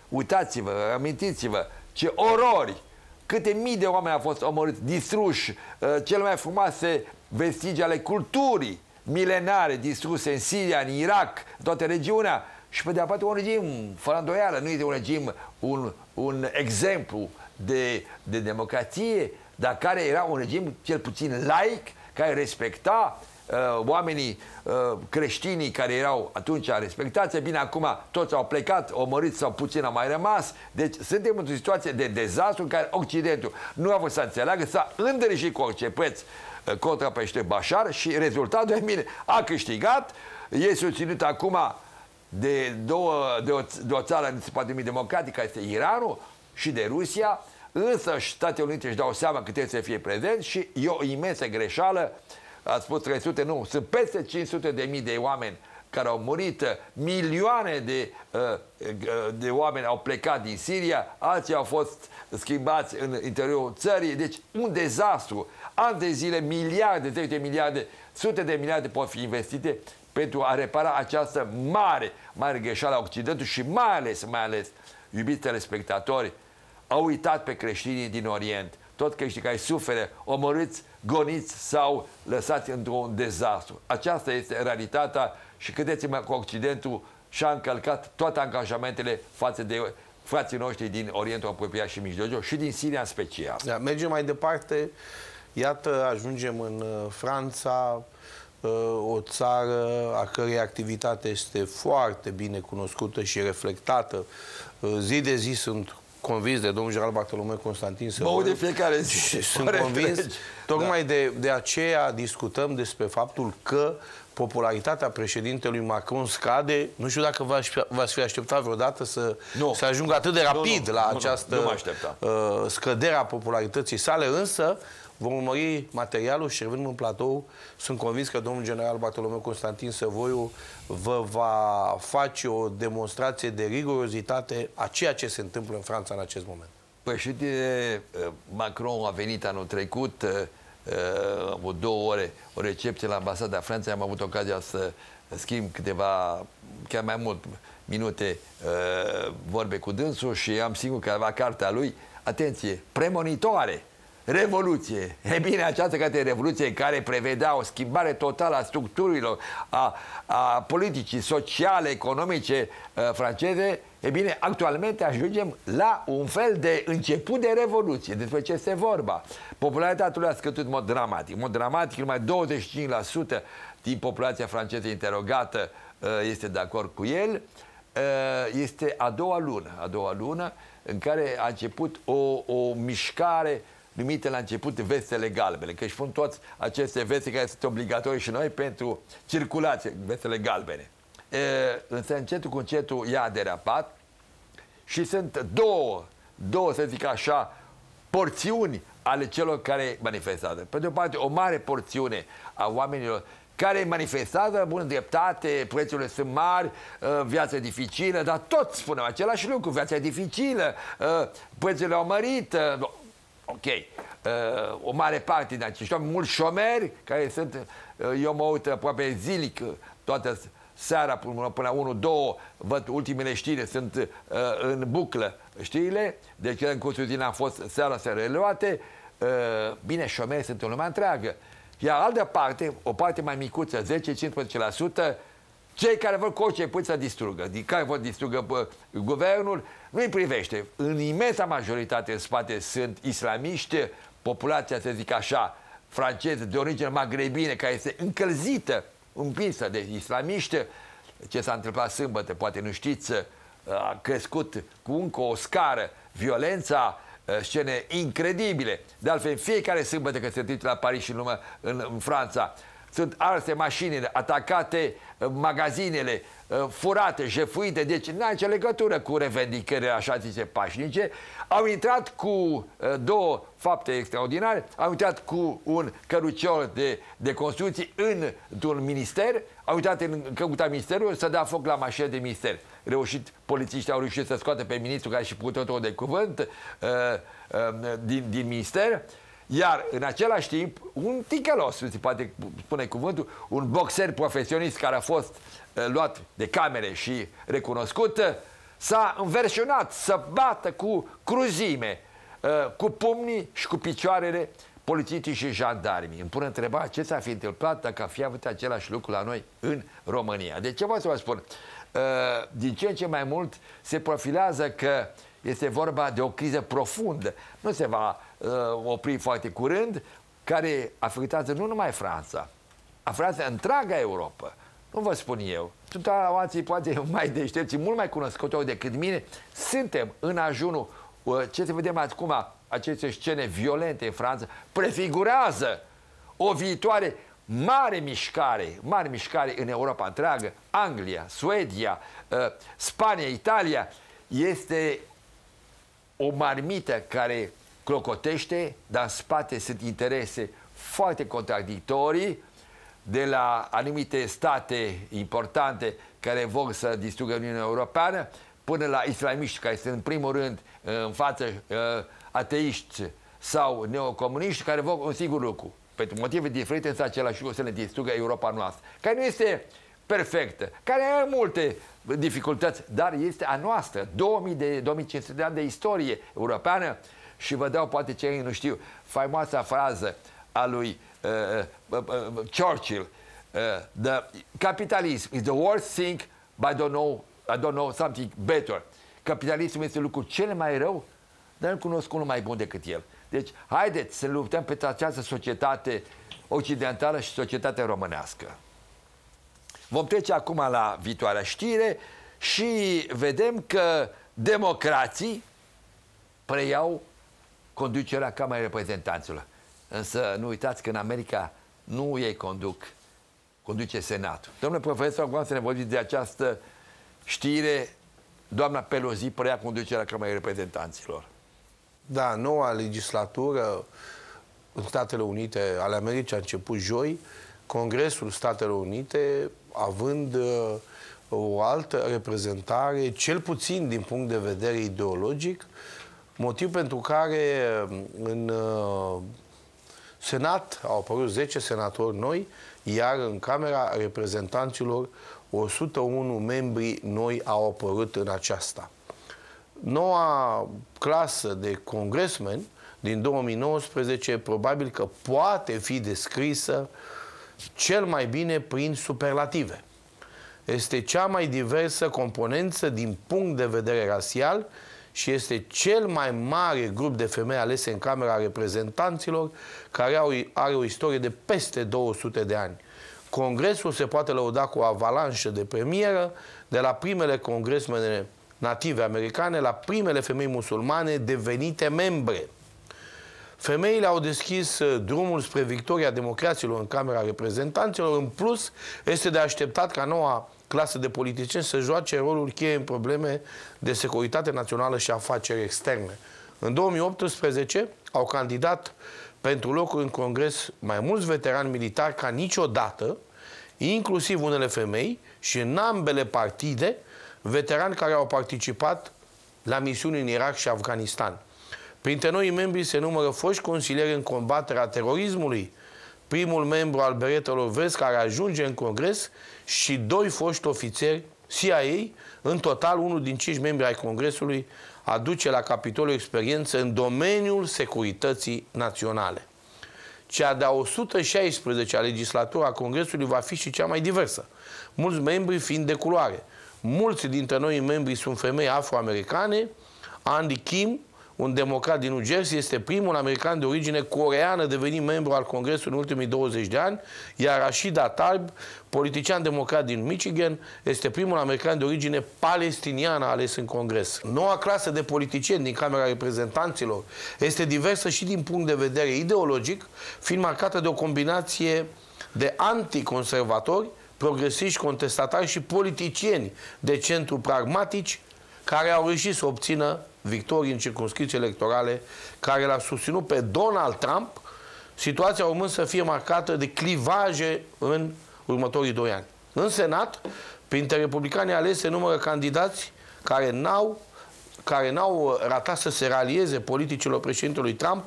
Uitați-vă, amintiți-vă ce orori câte mii de oameni au fost omorâți, distruși, uh, cele mai frumoase vestigi ale culturii milenare distruse în Siria, în Irak, toată regiunea. Și pe de-a un regim, fără îndoială, nu este un regim, un, un exemplu de, de democrație, dar care era un regim cel puțin laic, care respecta Uh, oamenii uh, creștinii care erau atunci respectați, bine, acum toți au plecat, omorâți sau puțin au mai rămas. Deci suntem într-o situație de dezastru în care Occidentul nu a vrut să înțeleagă, s-a îndrăjit cu orice preț uh, contra pește Bashar și rezultatul e bine, a câștigat, e susținut acum de, două, de, o, de o țară care poate democratică, este Iranul și de Rusia, însă Statele Unite își dau seama că trebuie să fie prezent și e o imensă greșeală uh, ați spus 300, nu, sunt peste 500 de mii de oameni care au murit, milioane de, uh, uh, de oameni au plecat din Siria, alții au fost schimbați în interiorul țării, deci un dezastru. An de zile, miliarde, zeci de miliarde, sute de miliarde pot fi investite pentru a repara această mare, mare greșeală a Occidentului și mai ales, mai ales, iubiți telespectatori, au uitat pe creștinii din Orient tot care sufere, omorâți, goniți sau lăsați într-un dezastru. Aceasta este realitatea și credeți-mă că Occidentul și-a încălcat toate angajamentele față de frații noștri din Orientul apropiat și mijlociu și din Siria în special. Da, mergem mai departe. Iată, ajungem în uh, Franța, uh, o țară a cărei activitate este foarte bine cunoscută și reflectată. Uh, zi de zi sunt convins de domnul Gerald Bartolomeu Constantin să. Mă de fiecare zi. Și sunt convins. Treci. Tocmai da. de, de aceea discutăm despre faptul că popularitatea președintelui Macron scade. Nu știu dacă v-ați fi așteptat vreodată să, nu. să ajungă atât de rapid nu, nu, la nu, această nu, nu, nu uh, scădere a popularității sale, însă Vom urmări materialul și revenim în platou, sunt convins că domnul general Bartolomeu Constantin Săvoiu vă va face o demonstrație de rigurozitate a ceea ce se întâmplă în Franța în acest moment. Președinte eh, Macron a venit anul trecut, eh, eh, am avut două ore o recepție la ambasada Franței, am avut ocazia să schimb câteva, chiar mai mult, minute vorbe cu dânsul și am sigur că avea cartea lui, atenție, premonitoare, Revoluție. E bine, această carte revoluție care prevedea o schimbare totală a structurilor, a, a politicii sociale, economice uh, franceze, e bine, actualmente ajungem la un fel de început de revoluție. Despre ce este vorba? Popularitatea lui a scăzut în mod dramatic. În mod dramatic, numai 25% din populația franceză interogată uh, este de acord cu el. Uh, este a doua lună, a doua lună în care a început o, o mișcare numite la început vestele galbene, că își pun toți aceste veste care sunt obligatorii și noi pentru circulație, vestele galbene. E, însă încetul cu încetul ea a derapat și sunt două, două să zic așa, porțiuni ale celor care manifestează. Pe de o parte, o mare porțiune a oamenilor care manifestează bună dreptate, prețurile sunt mari, viața e dificilă, dar toți spunem același lucru, viața e dificilă, prețurile au mărit, Ok. Uh, o mare parte din acești oameni, mulți șomeri, care sunt, uh, eu mă uit aproape zilic, uh, toată seara până, până la 1-2, văd ultimele știri, sunt uh, în buclă știrile, deci în cursul zilei a fost seara să reluate. Uh, bine, șomeri sunt în lumea întreagă. Iar altă parte, o parte mai micuță, 10-15%, cei care vor coce orice să distrugă, care vor distrugă bă, guvernul, nu-i privește. În imensa majoritate în spate sunt islamiști, populația, să zic așa, franceză, de origine magrebine, care este încălzită, împinsă de islamiști. Ce s-a întâmplat sâmbătă, poate nu știți, ă, a crescut cu încă o scară violența, ă, scene incredibile. De altfel, în fiecare sâmbătă când se întâmplă la Paris și în, lume, în, în Franța, sunt arse mașinile, atacate uh, magazinele, uh, furate, jefuite, deci nu are nicio legătură cu revendicările așa zise pașnice. Au intrat cu uh, două fapte extraordinare, au intrat cu un cărucior de, de construcții în un minister, au intrat în căuta ministerul să dea foc la mașină de minister. Reușit, polițiștii au reușit să scoată pe ministru care și putut totul de cuvânt din, din minister, iar în același timp, un ticălos, se poate spune cuvântul, un boxer profesionist care a fost uh, luat de camere și recunoscut, eh, s-a înversionat să bată cu cruzime, uh, cu pumnii și cu picioarele polițiștii și jandarmii. Îmi pun întrebarea ce s a fi întâmplat dacă a fi avut același lucru la noi în România. De ce vă să vă spun? Din ce în ce mai mult se profilează că este vorba de o criză profundă. Nu se va Uh, opri foarte curând, care afectează nu numai Franța, afectează întreaga Europa. Nu vă spun eu. Sunt alții poate mai deștepți, mult mai cunoscători decât mine. Suntem în ajunul, uh, ce se vedem acum, aceste scene violente în Franța, prefigurează o viitoare mare mișcare, mare mișcare în Europa întreagă, Anglia, Suedia, uh, Spania, Italia, este o marmită care clocotește, dar în spate sunt interese foarte contradictorii de la anumite state importante care vor să distrugă Uniunea Europeană până la islamiști care sunt în primul rând în față uh, ateiști sau neocomuniști care vor un singur lucru. Pentru motive diferite, însă același lucru să ne distrugă Europa noastră, care nu este perfectă, care are multe dificultăți, dar este a noastră. 2000 de, 2500 de ani de istorie europeană și vă dau poate ce ei nu știu, faimoasa frază a lui uh, uh, uh, uh, Churchill, uh, the capitalism is the worst thing, but I don't know, I don't know something better. Capitalismul este lucru cel mai rău, dar nu cunosc unul mai bun decât el. Deci, haideți să luptăm pentru această societate occidentală și societatea românească. Vom trece acum la viitoarea știre și vedem că democrații preiau conducerea Camerei Reprezentanților. Însă nu uitați că în America nu ei conduc, conduce Senatul. Domnule profesor, acum să ne vorbiți de această știre. Doamna Pelosi preia conducerea Camerei Reprezentanților. Da, noua legislatură în Statele Unite ale Americii a început joi, Congresul Statelor Unite având uh, o altă reprezentare, cel puțin din punct de vedere ideologic, Motiv pentru care în uh, Senat au apărut 10 senatori noi, iar în Camera Reprezentanților 101 membri noi au apărut în aceasta. Noua clasă de congresmen din 2019 probabil că poate fi descrisă cel mai bine prin superlative. Este cea mai diversă componență din punct de vedere rasial și este cel mai mare grup de femei alese în Camera Reprezentanților care au, are o istorie de peste 200 de ani. Congresul se poate lăuda cu o avalanșă de premieră de la primele congresmene native americane la primele femei musulmane devenite membre. Femeile au deschis uh, drumul spre victoria democrațiilor în Camera Reprezentanților. În plus, este de așteptat ca noua clasă de politicieni să joace rolul cheie în probleme de securitate națională și afaceri externe. În 2018 au candidat pentru locuri în Congres mai mulți veterani militari ca niciodată, inclusiv unele femei și în ambele partide, veterani care au participat la misiuni în Irak și Afganistan. Printre noi membrii se numără foști consilieri în combaterea terorismului, primul membru al beretelor vest care ajunge în congres și doi foști ofițeri CIA, în total unul din cinci membri ai congresului, aduce la Capitolul experiență în domeniul securității naționale. Cea de-a 116-a legislatură a Congresului va fi și cea mai diversă, mulți membri fiind de culoare. Mulți dintre noi membri sunt femei afroamericane, Andy Kim, un democrat din New Jersey, este primul american de origine coreană devenit membru al Congresului în ultimii 20 de ani, iar Rashida Tarb, politician democrat din Michigan, este primul american de origine palestiniană ales în Congres. Noua clasă de politicieni din Camera Reprezentanților este diversă și din punct de vedere ideologic, fiind marcată de o combinație de anticonservatori, progresiști, contestatari și politicieni de centru pragmatici, care au reușit să obțină victorii în circunscriții electorale care l-a susținut pe Donald Trump, situația urmând să fie marcată de clivaje în următorii doi ani. În Senat, printre republicanii alese numără candidați care n-au care n-au uh, ratat să se ralieze politicilor președintelui Trump,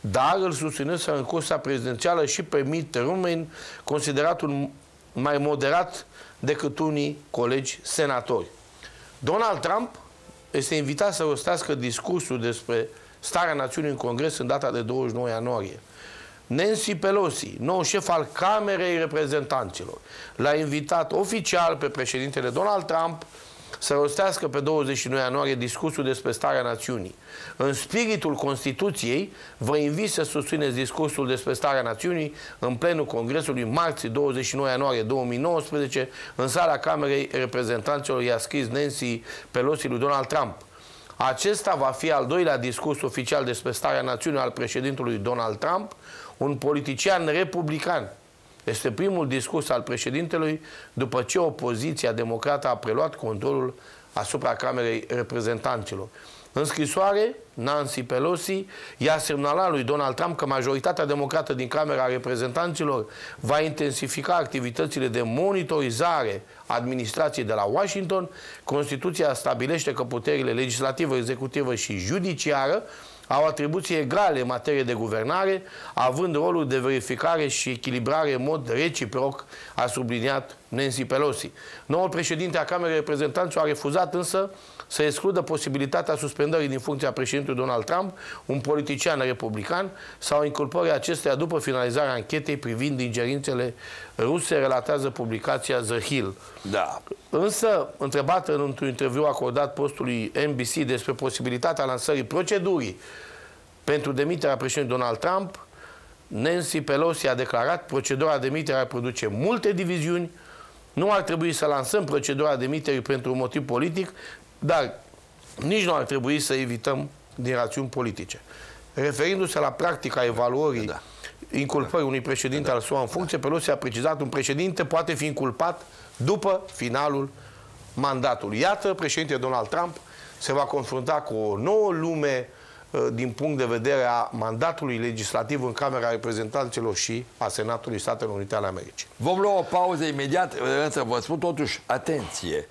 dar îl susținuseră în cursa prezidențială și pe Mitt Romney, considerat un mai moderat decât unii colegi senatori. Donald Trump este invitat să rostească discursul despre starea națiunii în Congres în data de 29 ianuarie. Nancy Pelosi, nou șef al Camerei Reprezentanților, l-a invitat oficial pe președintele Donald Trump să rostească pe 29 ianuarie discursul despre starea națiunii. În spiritul Constituției, vă invit să susțineți discursul despre starea națiunii în plenul Congresului marți 29 ianuarie 2019 în sala Camerei Reprezentanților i-a scris Nancy Pelosi lui Donald Trump. Acesta va fi al doilea discurs oficial despre starea națiunii al președintelui Donald Trump, un politician republican. Este primul discurs al președintelui după ce opoziția democrată a preluat controlul asupra Camerei Reprezentanților. În scrisoare, Nancy Pelosi i-a semnalat lui Donald Trump că majoritatea democrată din Camera Reprezentanților va intensifica activitățile de monitorizare administrației de la Washington. Constituția stabilește că puterile legislativă, executivă și judiciară au atribuții egale în materie de guvernare, având rolul de verificare și echilibrare în mod reciproc, a subliniat Nancy Pelosi. Noul președinte a Camerei Reprezentanților a refuzat însă să excludă posibilitatea suspendării din funcția președintelui Donald Trump, un politician republican, sau inculpării acesteia după finalizarea anchetei privind ingerințele ruse, relatează publicația The Hill. Da. Însă, întrebat în într-un interviu acordat postului NBC despre posibilitatea lansării procedurii pentru demiterea președintelui Donald Trump, Nancy Pelosi a declarat procedura demiterea produce multe diviziuni, nu ar trebui să lansăm procedura demiterii pentru un motiv politic, dar nici nu ar trebui să evităm din rațiuni politice. Referindu-se la practica evaluării da. inculpării da. unui președinte da. al SUA în da. funcție, da. Pelosi a precizat un președinte poate fi inculpat după finalul mandatului. Iată, președinte Donald Trump se va confrunta cu o nouă lume Uh, din punct de vedere a mandatului legislativ în Camera Reprezentanților și a Senatului Statelor Unite ale Americii. Vom lua o pauză imediat, însă vă spun totuși, atenție,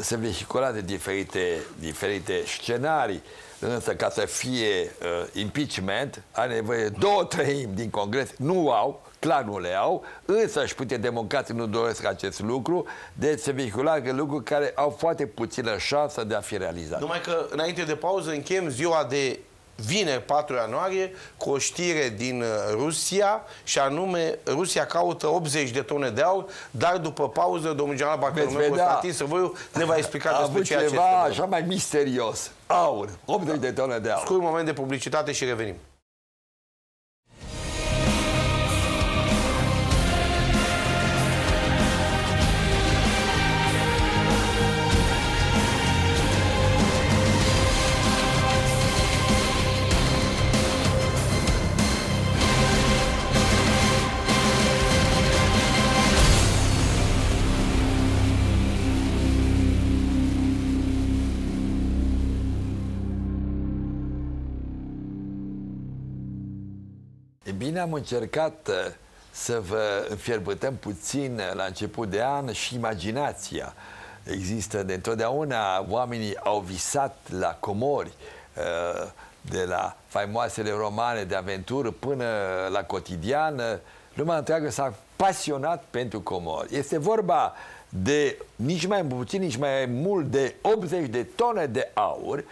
se vehiculate diferite, diferite scenarii, însă ca să fie uh, impeachment are nevoie două treimi din Congres, nu au, clar nu le au, însă și putea democrații nu doresc acest lucru, deci se vehiculează lucruri care au foarte puțină șansă de a fi realizate. Numai că înainte de pauză încheiem ziua de vine 4 ianuarie cu o știre din uh, Rusia și anume Rusia caută 80 de tone de aur, dar după pauză domnul general Bacălumeu Constantin Săvoiu ne va explica despre ceea ce este. ceva așa mai misterios. Aur, 80 de tone de aur. Scurt moment de publicitate și revenim. E bine, am încercat uh, să vă înfierbătăm puțin uh, la început de an și imaginația. Există de întotdeauna, oamenii au visat la comori, uh, de la faimoasele romane de aventură până la cotidian, lumea întreagă s-a pasionat pentru comori. Este vorba de nici mai puțin, nici mai mult de 80 de tone de aur.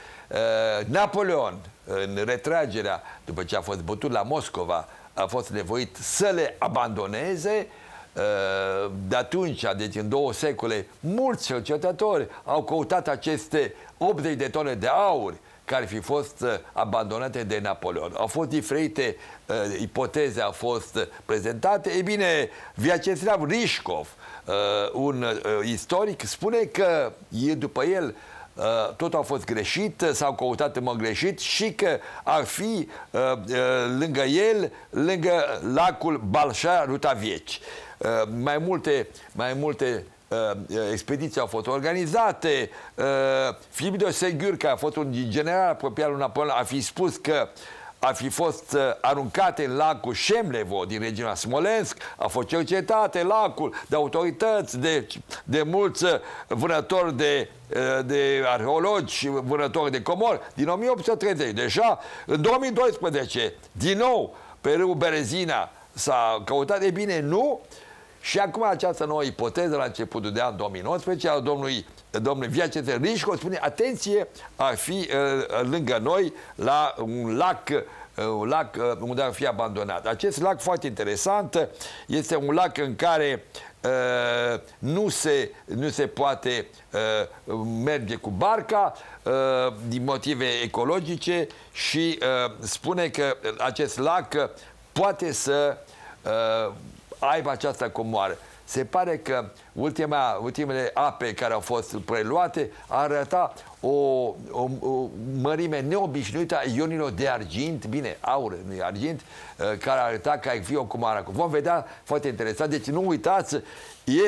Napoleon, în retragerea, după ce a fost bătut la Moscova, a fost nevoit să le abandoneze. Uh, de atunci, deci în două secole, mulți cercetători au căutat aceste 80 de tone de aur care fi fost uh, abandonate de Napoleon. Au fost diferite uh, ipoteze, au fost uh, prezentate. Ei bine, Vyacheslav Rishkov, uh, un uh, istoric, spune că după el uh, Uh, tot a fost greșit, uh, s-au căutat în mod greșit și că ar fi uh, lângă el, lângă lacul Balșa Rutavieci. Mai multe, mai multe expediții au fost organizate. Filip de Segur, care a fost un general apropiat lui Napoleon, a fi spus că uh, ar fi fost uh, aruncate în lacul Șemlevo din regiunea Smolensk, a fost cercetate lacul de autorități, de, de mulți uh, vânători de, uh, de arheologi și vânători de comori din 1830. Deja în 2012, din nou, pe râul Berezina s-a căutat, e bine, nu, și acum această nouă ipoteză la începutul de an 2019 al domnului Domnule, Viace Tărnișco spune, atenție a fi uh, lângă noi la un lac uh, un lac uh, unde ar fi abandonat. Acest lac foarte interesant este un lac în care uh, nu, se, nu se poate uh, merge cu barca uh, din motive ecologice și uh, spune că acest lac poate să aibă această comoară. Se pare că ultima, ultimele ape care au fost preluate arăta o, o, o mărime neobișnuită a ionilor de argint, bine, aur, nu e argint, ă, care arăta ca fi o comoară. Vom vedea foarte interesant. Deci nu uitați,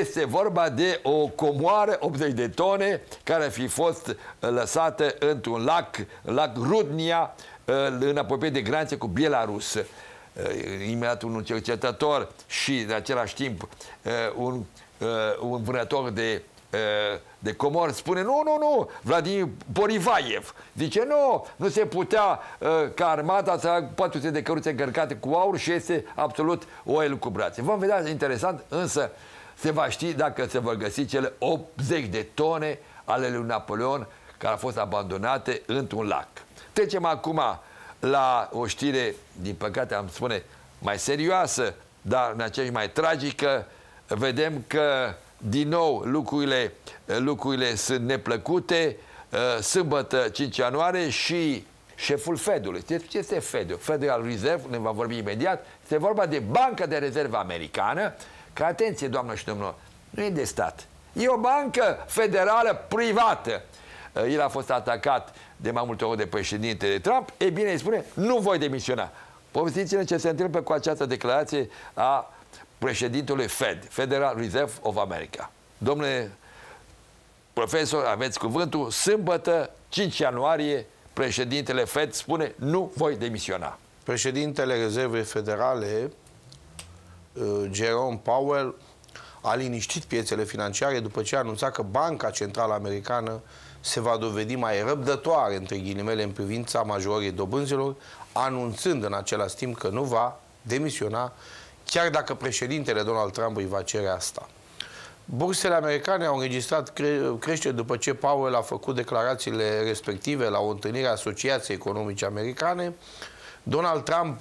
este vorba de o comoară 80 de tone care ar fi fost lăsată într-un lac, lac Rudnia, în apropiere de granțe cu Bielarus. Eh, imediat un cercetător și, de același timp, eh, un, eh, un vânător de de comori spune nu, nu, nu, Vladimir Borivaev zice nu, nu se putea ca armata să aibă 400 de căruțe încărcate cu aur și este absolut o elucubrație. Vom vedea interesant, însă se va ști dacă se vor găsi cele 80 de tone ale lui Napoleon care au fost abandonate într-un lac. Trecem acum la o știre, din păcate am spune, mai serioasă, dar în aceeași mai tragică, vedem că din nou lucrurile, lucrurile sunt neplăcute. Uh, sâmbătă 5 ianuarie și șeful Fedului. Știți deci, ce este Fedul? Federal Reserve, ne va vorbi imediat, este vorba de Banca de Rezervă Americană, că atenție, doamnă și domnilor, nu e de stat. E o bancă federală privată. Uh, el a fost atacat de mai multe ori de președinte de Trump, e bine, îi spune, nu voi demisiona. Povestiți-ne ce se întâmplă cu această declarație a președintelui Fed, Federal Reserve of America. Domnule profesor, aveți cuvântul, sâmbătă, 5 ianuarie, președintele Fed spune, nu voi demisiona. Președintele Rezervei Federale, uh, Jerome Powell, a liniștit piețele financiare după ce a anunțat că Banca Centrală Americană se va dovedi mai răbdătoare, între ghilimele, în privința majorării dobânzilor, anunțând în același timp că nu va demisiona, chiar dacă președintele Donald Trump îi va cere asta. Bursele americane au înregistrat cre creșteri după ce Powell a făcut declarațiile respective la o întâlnire a Asociației Economice Americane. Donald Trump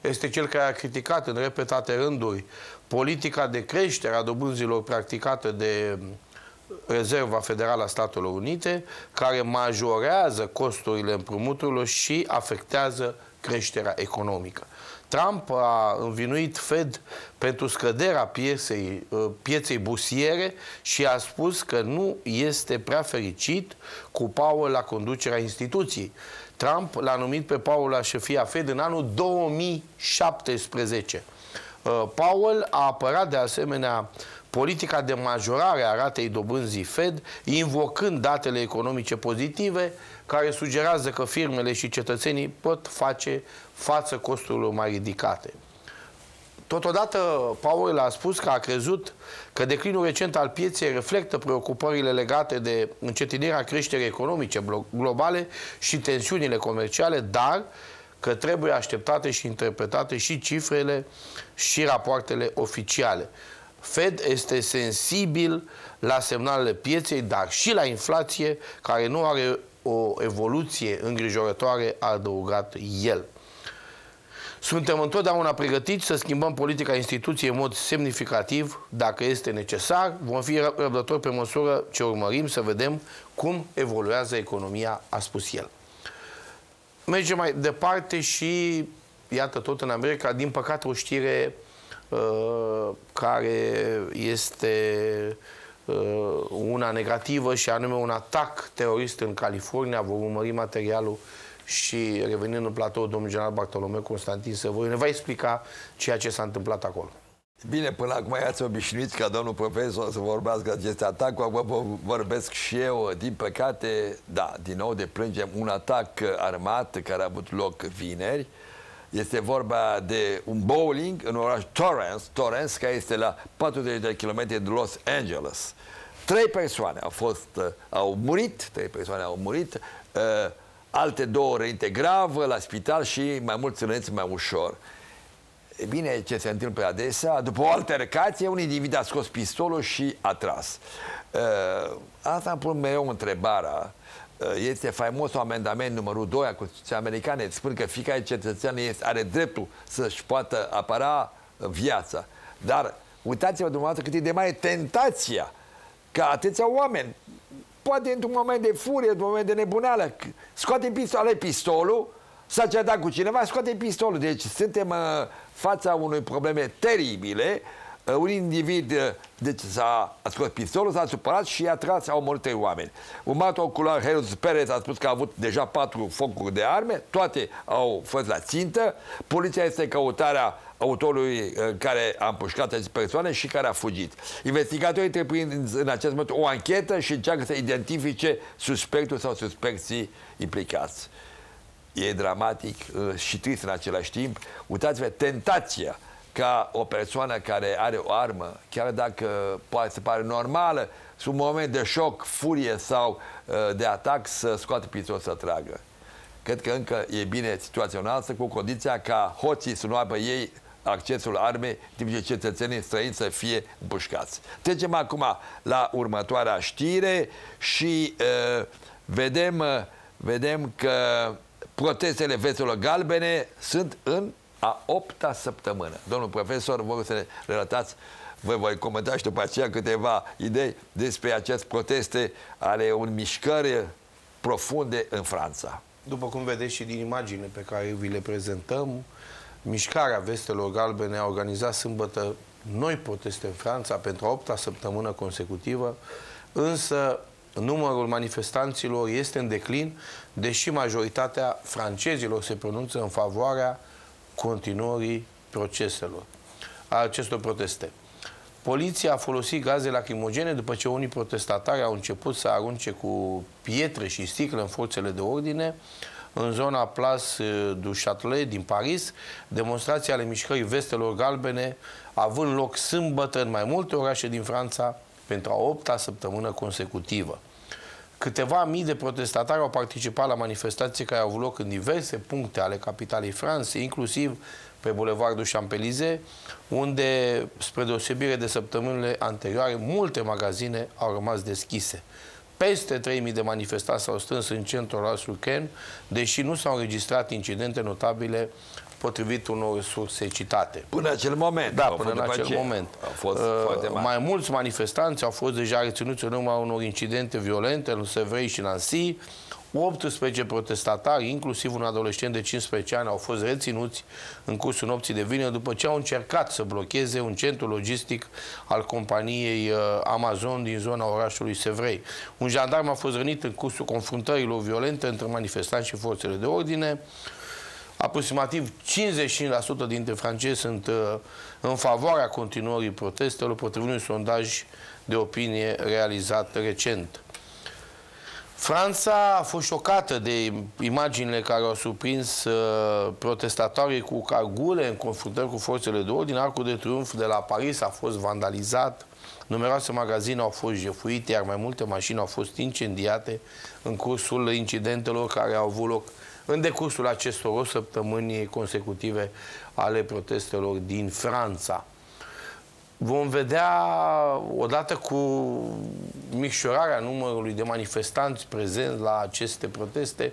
este cel care a criticat în repetate rânduri politica de creștere a dobânzilor practicată de uh, Rezerva Federală a Statelor Unite, care majorează costurile împrumuturilor și afectează creșterea economică. Trump a învinuit Fed pentru scăderea piesei, uh, pieței busiere și a spus că nu este prea fericit cu Powell la conducerea instituției. Trump l-a numit pe Powell la șefia Fed în anul 2017. Uh, Powell a apărat de asemenea politica de majorare a ratei dobânzii Fed, invocând datele economice pozitive, care sugerează că firmele și cetățenii pot face față costurilor mai ridicate. Totodată, Powell a spus că a crezut că declinul recent al pieței reflectă preocupările legate de încetinirea creșterii economice globale și tensiunile comerciale, dar că trebuie așteptate și interpretate și cifrele și rapoartele oficiale. Fed este sensibil la semnalele pieței, dar și la inflație, care nu are o evoluție îngrijorătoare, a adăugat el. Suntem întotdeauna pregătiți să schimbăm politica instituției în mod semnificativ, dacă este necesar. Vom fi răbdători pe măsură ce urmărim să vedem cum evoluează economia, a spus el. Mergem mai departe și, iată, tot în America, din păcate o știre uh, Uh, care este uh, una negativă și anume un atac terorist în California. Vom urmări materialul și revenind în platou, domnul general Bartolomeu Constantin să ne va explica ceea ce s-a întâmplat acolo. Bine, până acum i-ați obișnuit ca domnul profesor să vorbească acest atac, acum vorbesc și eu, din păcate, da, din nou deplângem un atac armat care a avut loc vineri, este vorba de un bowling în oraș Torrance, Torrance care este la 40 de km de Los Angeles. Trei persoane au fost, uh, au murit, trei persoane au murit, uh, alte două răinte gravă la spital și mai mulți răniți mai ușor. E bine, ce se întâmplă adesea, după o altercație, un individ a scos pistolul și a tras. Uh, asta îmi pun mereu întrebarea, Uh, este faimosul amendament numărul 2 a Constituției Americane. Îți spun că fiecare cetățean este, are dreptul să-și poată apăra viața. Dar uitați-vă dumneavoastră cât e de mai tentația ca atâția oameni, poate într-un moment de furie, într-un moment de nebuneală, scoate pistol, pistolul, s-a certat cu cineva, scoate pistolul. Deci suntem în uh, fața unui probleme teribile Uh, un individ uh, deci, s-a scos pistolul, s-a supărat și i-a tras, au omorât trei oameni. Urmat ocular, Herod Perez a spus că a avut deja patru focuri de arme, toate au fost la țintă, poliția este căutarea autorului uh, care a împușcat aceste persoane și care a fugit. Investigatorii trebuie în acest moment o anchetă și încearcă să identifice suspectul sau suspecții implicați. E dramatic și trist în același timp. Uitați-vă, tentația ca o persoană care are o armă, chiar dacă poate se pare normală, sub moment de șoc, furie sau uh, de atac, să scoată pistolul să tragă. Cred că încă e bine situațional să cu condiția ca hoții să nu aibă ei accesul armei, timp ce cetățenii străini să fie împușcați. Trecem acum la următoarea știre și uh, vedem, uh, vedem că protestele vețelor galbene sunt în a opta săptămână. Domnul profesor, vă să ne relatați, vă voi comenta și după aceea câteva idei despre aceste proteste ale un mișcări profunde în Franța. După cum vedeți și din imagine pe care vi le prezentăm, mișcarea vestelor galbene a organizat sâmbătă noi proteste în Franța pentru a opta săptămână consecutivă, însă numărul manifestanților este în declin, deși majoritatea francezilor se pronunță în favoarea uh, continuării proceselor, a acestor proteste. Poliția a folosit gaze lacrimogene după ce unii protestatari au început să arunce cu pietre și sticle în forțele de ordine în zona Place du Châtelet din Paris, demonstrația ale mișcării vestelor galbene având loc sâmbătă în mai multe orașe din Franța pentru a opta săptămână consecutivă. Câteva mii de protestatari au participat la manifestații care au avut loc în diverse puncte ale capitalei Franței, inclusiv pe Bulevardul Champelize, unde, spre deosebire de săptămânile anterioare, multe magazine au rămas deschise. Peste 3.000 de manifestați s-au strâns în centrul orașului Ken, deși nu s-au înregistrat incidente notabile potrivit unor surse citate. Până acel moment. Da, până în acel ce? moment. A fost uh, foarte mare. Mai mulți manifestanți au fost deja reținuți în urma unor incidente violente în Sevrei și Nancy. 18 protestatari, inclusiv un adolescent de 15 ani, au fost reținuți în cursul nopții de vină după ce au încercat să blocheze un centru logistic al companiei uh, Amazon din zona orașului Sevrei. Un jandarm a fost rănit în cursul confruntărilor violente între manifestanți și forțele de ordine. Aproximativ 55% dintre francezi sunt uh, în favoarea continuării protestelor, potrivit unui sondaj de opinie realizat recent. Franța a fost șocată de imaginile care au surprins uh, protestatorii cu cargule în confruntări cu forțele de ordine. Arcul de triumf de la Paris a fost vandalizat, numeroase magazine au fost jefuite, iar mai multe mașini au fost incendiate în cursul incidentelor care au avut loc în decursul acestor o săptămâni consecutive ale protestelor din Franța. Vom vedea, odată cu micșorarea numărului de manifestanți prezenți la aceste proteste,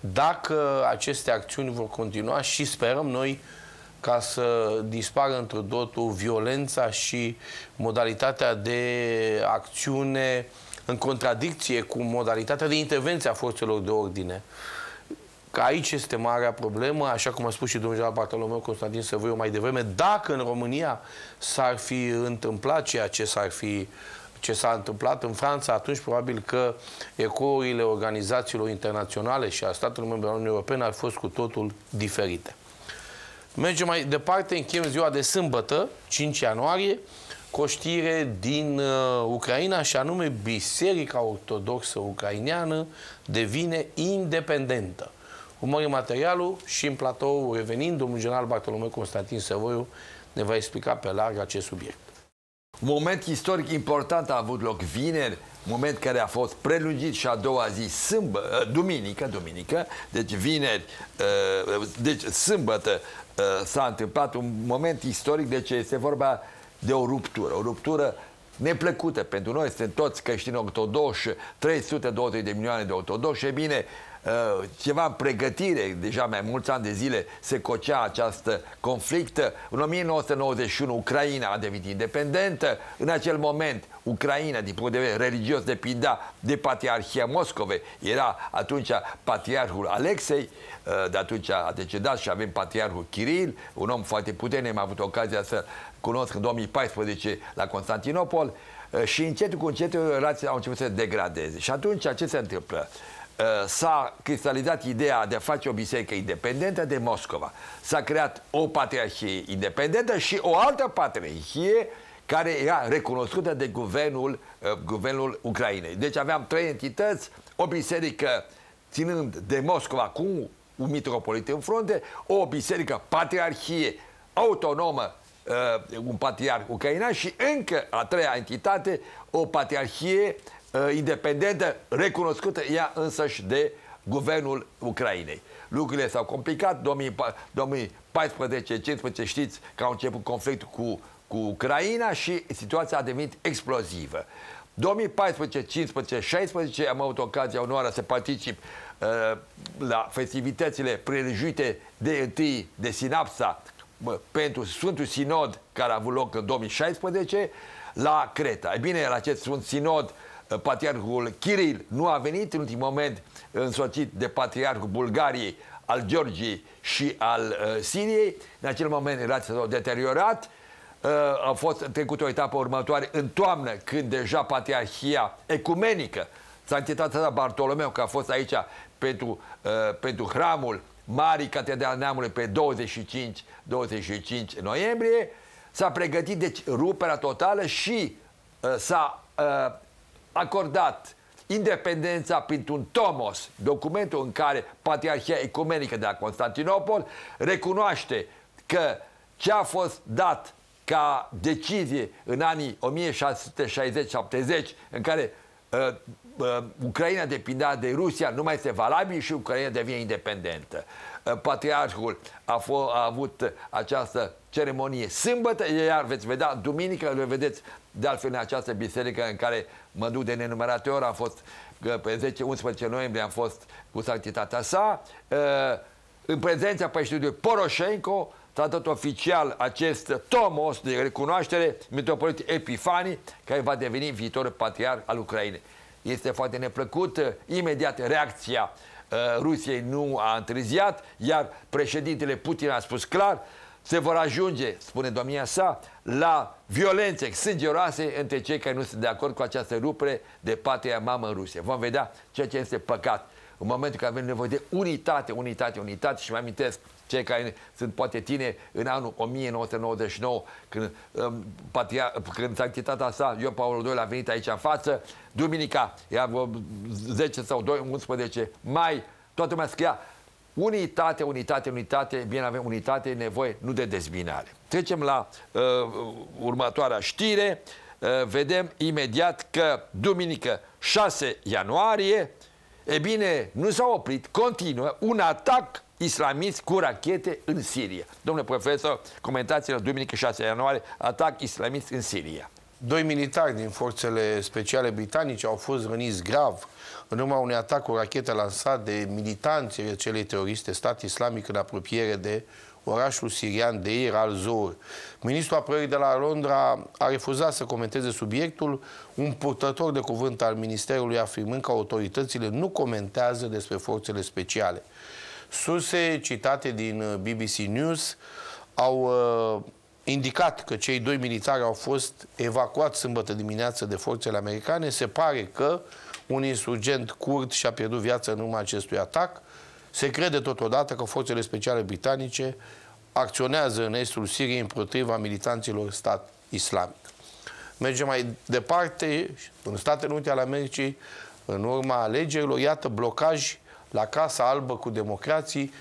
dacă aceste acțiuni vor continua și sperăm noi ca să dispară într totul violența și modalitatea de acțiune în contradicție cu modalitatea de intervenție a forțelor de ordine. Că aici este marea problemă, așa cum a spus și domnul Bartolomeu Constantin Săvoiu mai devreme, dacă în România s-ar fi întâmplat ceea ce s-ar fi ce s-a întâmplat în Franța, atunci probabil că ecourile organizațiilor internaționale și a statelor membre ale Uniunii Europene ar fi fost cu totul diferite. Mergem mai departe, închem ziua de sâmbătă, 5 ianuarie, cu o știre din uh, Ucraina și anume Biserica Ortodoxă Ucraineană devine independentă. Urmărim materialul și în platou revenind, domnul general Bartolomeu Constantin Săvoiu ne va explica pe larg acest subiect. Un moment istoric important a avut loc vineri, moment care a fost prelungit și a doua zi, sâmbă, uh, duminică, duminică, deci vineri, uh, deci sâmbătă uh, s-a întâmplat un moment istoric, deci este vorba de o ruptură, o ruptură neplăcută pentru noi, suntem toți creștini ortodoși, 320 de milioane de ortodoși, e bine, Uh, ceva pregătire, deja mai mulți ani de zile se cocea această conflictă. În 1991 Ucraina a devenit independentă, în acel moment Ucraina, din punct de vedere religios, depindea de Patriarhia Moscovei. Era atunci Patriarhul Alexei, uh, de atunci a decedat și avem Patriarhul Kiril, un om foarte puternic, am avut ocazia să cunosc în 2014 la Constantinopol uh, și încetul cu încetul relațiile au început să degradeze. Și atunci ce se întâmplă? Uh, Eh, s-a cristalizat ideea de a face o biserică independentă de Moscova. S-a creat o patriarhie independentă și o altă patriarhie care era recunoscută de guvernul, uh, guvernul Ucrainei. Deci aveam trei entități, o biserică ținând de Moscova cu un mitropolit în frunte, o biserică patriarhie autonomă, uh, un patriarh ucrainean și încă a treia entitate, o patriarhie uh, Uh, independentă, recunoscută ea însăși de guvernul Ucrainei. Lucrurile s-au complicat, 2014-2015 știți că au început conflictul cu, cu Ucraina și situația a devenit explozivă. 2014, 15, 16 am avut ocazia, onoarea să particip uh, la festivitățile prelejuite de întâi de Sinapsa mă, pentru Sfântul Sinod care a avut loc în 2016 la Creta. E bine, la acest Sfânt Sinod uh, patriarhul Kiril nu a venit în ultimul moment însoțit de patriarhul Bulgariei, al Georgiei și al uh, Siriei. În acel moment relația s-a deteriorat. Uh, a fost trecut o etapă următoare în toamnă, când deja patriarhia ecumenică, s la Bartolomeu, că a fost aici pentru, uh, pentru hramul Marii Catedral Neamului pe 25, 25 noiembrie, s-a pregătit, deci, ruperea totală și uh, s-a uh, acordat independența printr-un tomos, documentul în care Patriarhia Ecumenică de la Constantinopol recunoaște că ce a fost dat ca decizie în anii 1660-70, în care uh, uh, Ucraina depindea de Rusia, nu mai este valabil și Ucraina devine independentă. Uh, Patriarhul a, a avut această ceremonie sâmbătă, iar veți vedea, duminică, le vedeți de altfel, în această biserică în care mă duc de nenumărate ori, am fost pe 10-11 noiembrie am fost cu sanctitatea sa, uh, în prezența președintelui Poroșenco, tratat oficial acest tomos de recunoaștere, metropolit Epifani, care va deveni viitorul patriarh al Ucrainei. Este foarte neplăcut, uh, imediat reacția uh, Rusiei nu a întârziat, iar președintele Putin a spus clar, se vor ajunge, spune domnia sa, la violențe sângeroase între cei care nu sunt de acord cu această rupere de patria mamă în Rusia. Vom vedea ceea ce este păcat. În momentul când avem nevoie de unitate, unitate, unitate și mă amintesc cei care sunt poate tine în anul 1999 când, um, patria, când sanctitatea sa, Ion Paul II a venit aici în față, duminica, ea 10 um, sau 2, 11 mai, toată lumea scria Unitate, unitate, unitate, bine avem unitate, nevoie nu de dezbinare. Trecem la uh, următoarea știre. Uh, vedem imediat că duminică 6 ianuarie, e bine, nu s-a oprit, continuă un atac islamist cu rachete în Siria. Domnule profesor, comentați-ne duminică 6 ianuarie, atac islamist în Siria. Doi militari din forțele speciale britanice au fost răniți grav în urma unui atac cu rachete lansat de militanții celei teroriste Stat Islamic în apropiere de orașul sirian de Ir al Zor. Ministrul apărării de la Londra a refuzat să comenteze subiectul, un purtător de cuvânt al Ministerului afirmând că autoritățile nu comentează despre forțele speciale. Surse citate din uh, BBC News au uh, indicat că cei doi militari au fost evacuați sâmbătă dimineață de forțele americane. Se pare că uh, un insurgent curd și-a pierdut viața în urma acestui atac. Se crede totodată că forțele speciale britanice acționează în estul Siriei împotriva militanților stat islamic. Mergem mai departe, în Statele Unite ale Americii, în urma alegerilor, iată blocaj la Casa Albă cu democrații.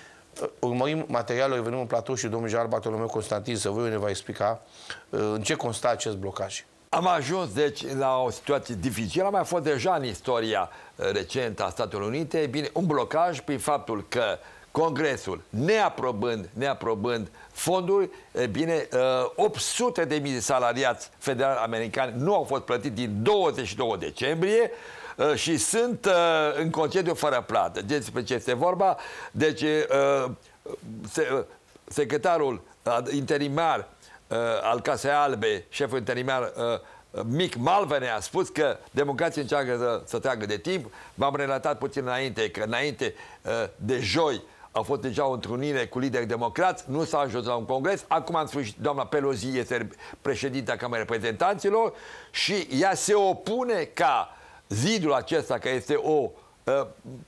Urmărim materialul, revenim în platou și domnul Jar Bartolomeu Constantin Săvoiu ne va explica uh, în ce consta acest blocaj. Am ajuns, deci, la o situație dificilă. Am mai fost deja în istoria uh, recentă a Statelor Unite. bine, un blocaj prin faptul că Congresul, neaprobând, neaprobând fonduri, e bine, 800 uh, de mii de salariați federali americani nu au fost plătiți din 22 decembrie uh, și sunt în concediu fără plată. Deci, despre ce este vorba? Deci, secretarul interimar uh, al Casei Albe, șef interimar uh, Mic Malvene a spus că democrația încearcă să, să treagă de timp. V-am relatat puțin înainte că înainte uh, de joi a fost deja o întrunire cu lideri democrați, nu s-a ajuns la un congres. Acum, în sfârșit, doamna Pelosi este președinta Camerei Reprezentanților și ea se opune ca zidul acesta, care este o Ă,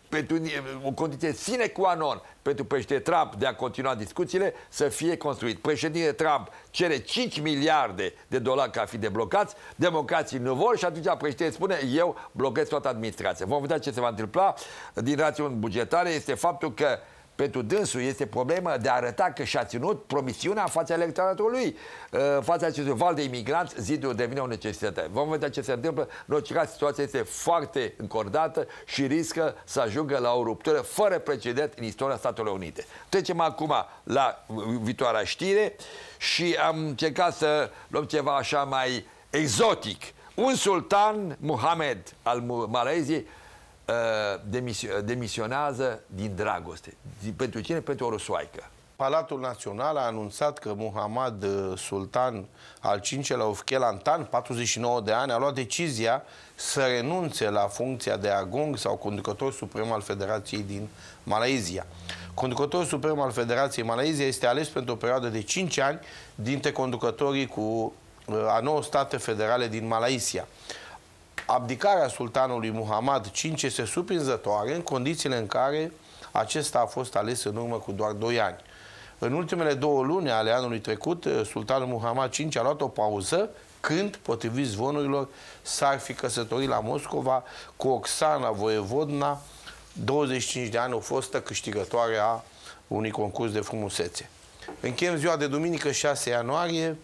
pentru o condiție sine qua non pentru președinte Trump de a continua discuțiile să fie construit. Președinte Trump cere 5 miliarde de dolari ca fi deblocați, democrații nu vor și atunci președinte spune eu blochez toată administrația. Vom vedea ce se va întâmpla din rațiuni bugetare este faptul că uh, pentru dânsul este problema de a arăta că și-a ținut promisiunea fața electoratului, uh, fața acestui val de imigranți, zidul devine o necesitate. Vom vedea ce se întâmplă. În orice caz, situația este foarte încordată și riscă să ajungă la o ruptură fără precedent în istoria Statelor Unite. Trecem acum la viitoarea știre și am încercat să luăm ceva așa mai exotic. Un sultan, Mohamed al Maleziei, Uh, demisio uh, demisionează din dragoste. Pentru cine? Pentru o rusoaică. Palatul Național a anunțat că Muhammad uh, Sultan al V-lea Ofchelantan, 49 de ani, a luat decizia să renunțe la funcția de agung sau conducător suprem al Federației din Malaezia. Conducătorul suprem al Federației Malaezia este ales pentru o perioadă de 5 ani dintre conducătorii cu a 9 state federale din Malaizia. Abdicarea sultanului Muhammad V este surprinzătoare în condițiile în care acesta a fost ales în urmă cu doar 2 ani. În ultimele două luni ale anului trecut, sultanul Muhammad V a luat o pauză când, potrivit zvonurilor, s-ar fi căsătorit la Moscova cu Oxana Voievodna, 25 de ani, o fostă câștigătoare a unui concurs de frumusețe. Încheiem ziua de duminică 6 ianuarie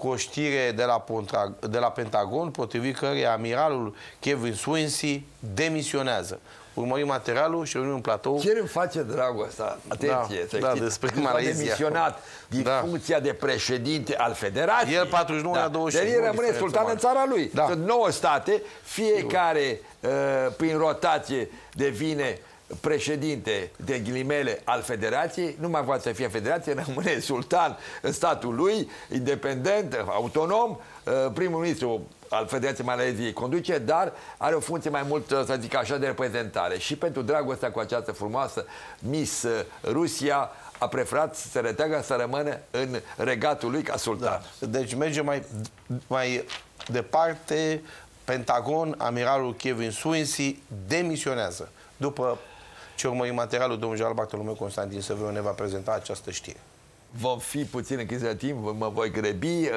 cu o știre de la, Pontra, de la Pentagon, potrivit căreia amiralul Kevin Swinsey demisionează. Urmărim materialul și urmărim în platou. Ce îmi face dragul ăsta? Atenție, da, da, Despre Când a demisionat da. din da. funcția de președinte al federației. El 49 da. la 25. Dar el rămâne sultan în țara lui. Da. Sunt 9 state, fiecare uh, prin rotație devine președinte de ghilimele al federației, nu mai poate să fie federație, rămâne sultan în statul lui, independent, autonom, uh, primul ministru al Federației Maleziei conduce, dar are o funcție mai mult, uh, să zic așa, de reprezentare. Și pentru dragostea cu această frumoasă Miss uh, Rusia, a preferat să se retragă, să rămână în regatul lui ca sultan. Da. Deci merge mai, mai departe, Pentagon, amiralul Kevin Swincy demisionează după ce urmărim materialul, domnul Jean Bartolomeu Constantin Săvreu ne va prezenta această știre. Vom fi puțin închis de timp, mă voi grebi. Eh,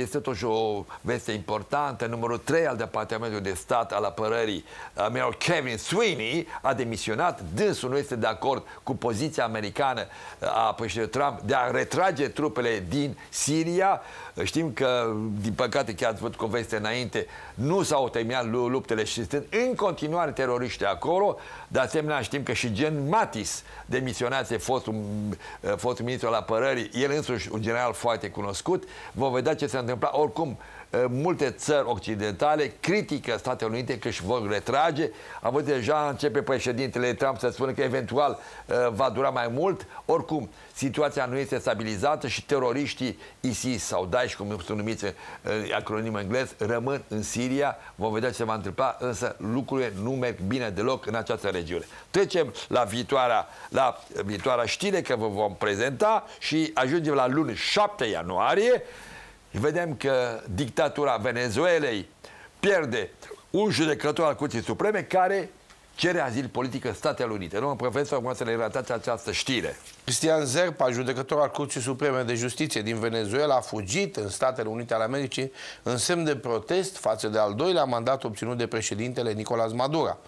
este totuși o veste importantă. Numărul 3 al Departamentului de Stat al Apărării, Admiral Kevin Sweeney, a demisionat. Dânsul nu este de acord cu poziția americană eh, a președintelui Trump de a retrage trupele din Siria. Eh, știm că, din păcate, chiar ați văzut cu veste înainte, nu s-au terminat luptele și sunt în continuare teroriști acolo. De asemenea, știm că și Gen Matis, demisionat, fost un fost ministru al apărării, el însuși un general foarte cunoscut, Vă vedea ce se întâmpla. Oricum, Multe țări occidentale critică Statele Unite că își vor retrage. Am văzut deja începe președintele Trump să spună că eventual uh, va dura mai mult. Oricum, situația nu este stabilizată și teroriștii ISIS sau Daesh, cum sunt numiți uh, acronim englez, rămân în Siria. Vom vedea ce se va întâmpla, însă lucrurile nu merg bine deloc în această regiune. Trecem la viitoarea, la viitoarea știre că vă vom prezenta și ajungem la luni 7 ianuarie vedem că dictatura Venezuelei pierde un judecător al Curții Supreme care cere azil politic în Statele Unite. Domnul profesor, acum să ne relatați această știre. Cristian Zerpa, judecător al Curții Supreme de Justiție din Venezuela, a fugit în Statele Unite ale Americii în semn de protest față de al doilea mandat obținut de președintele Nicolas Maduro.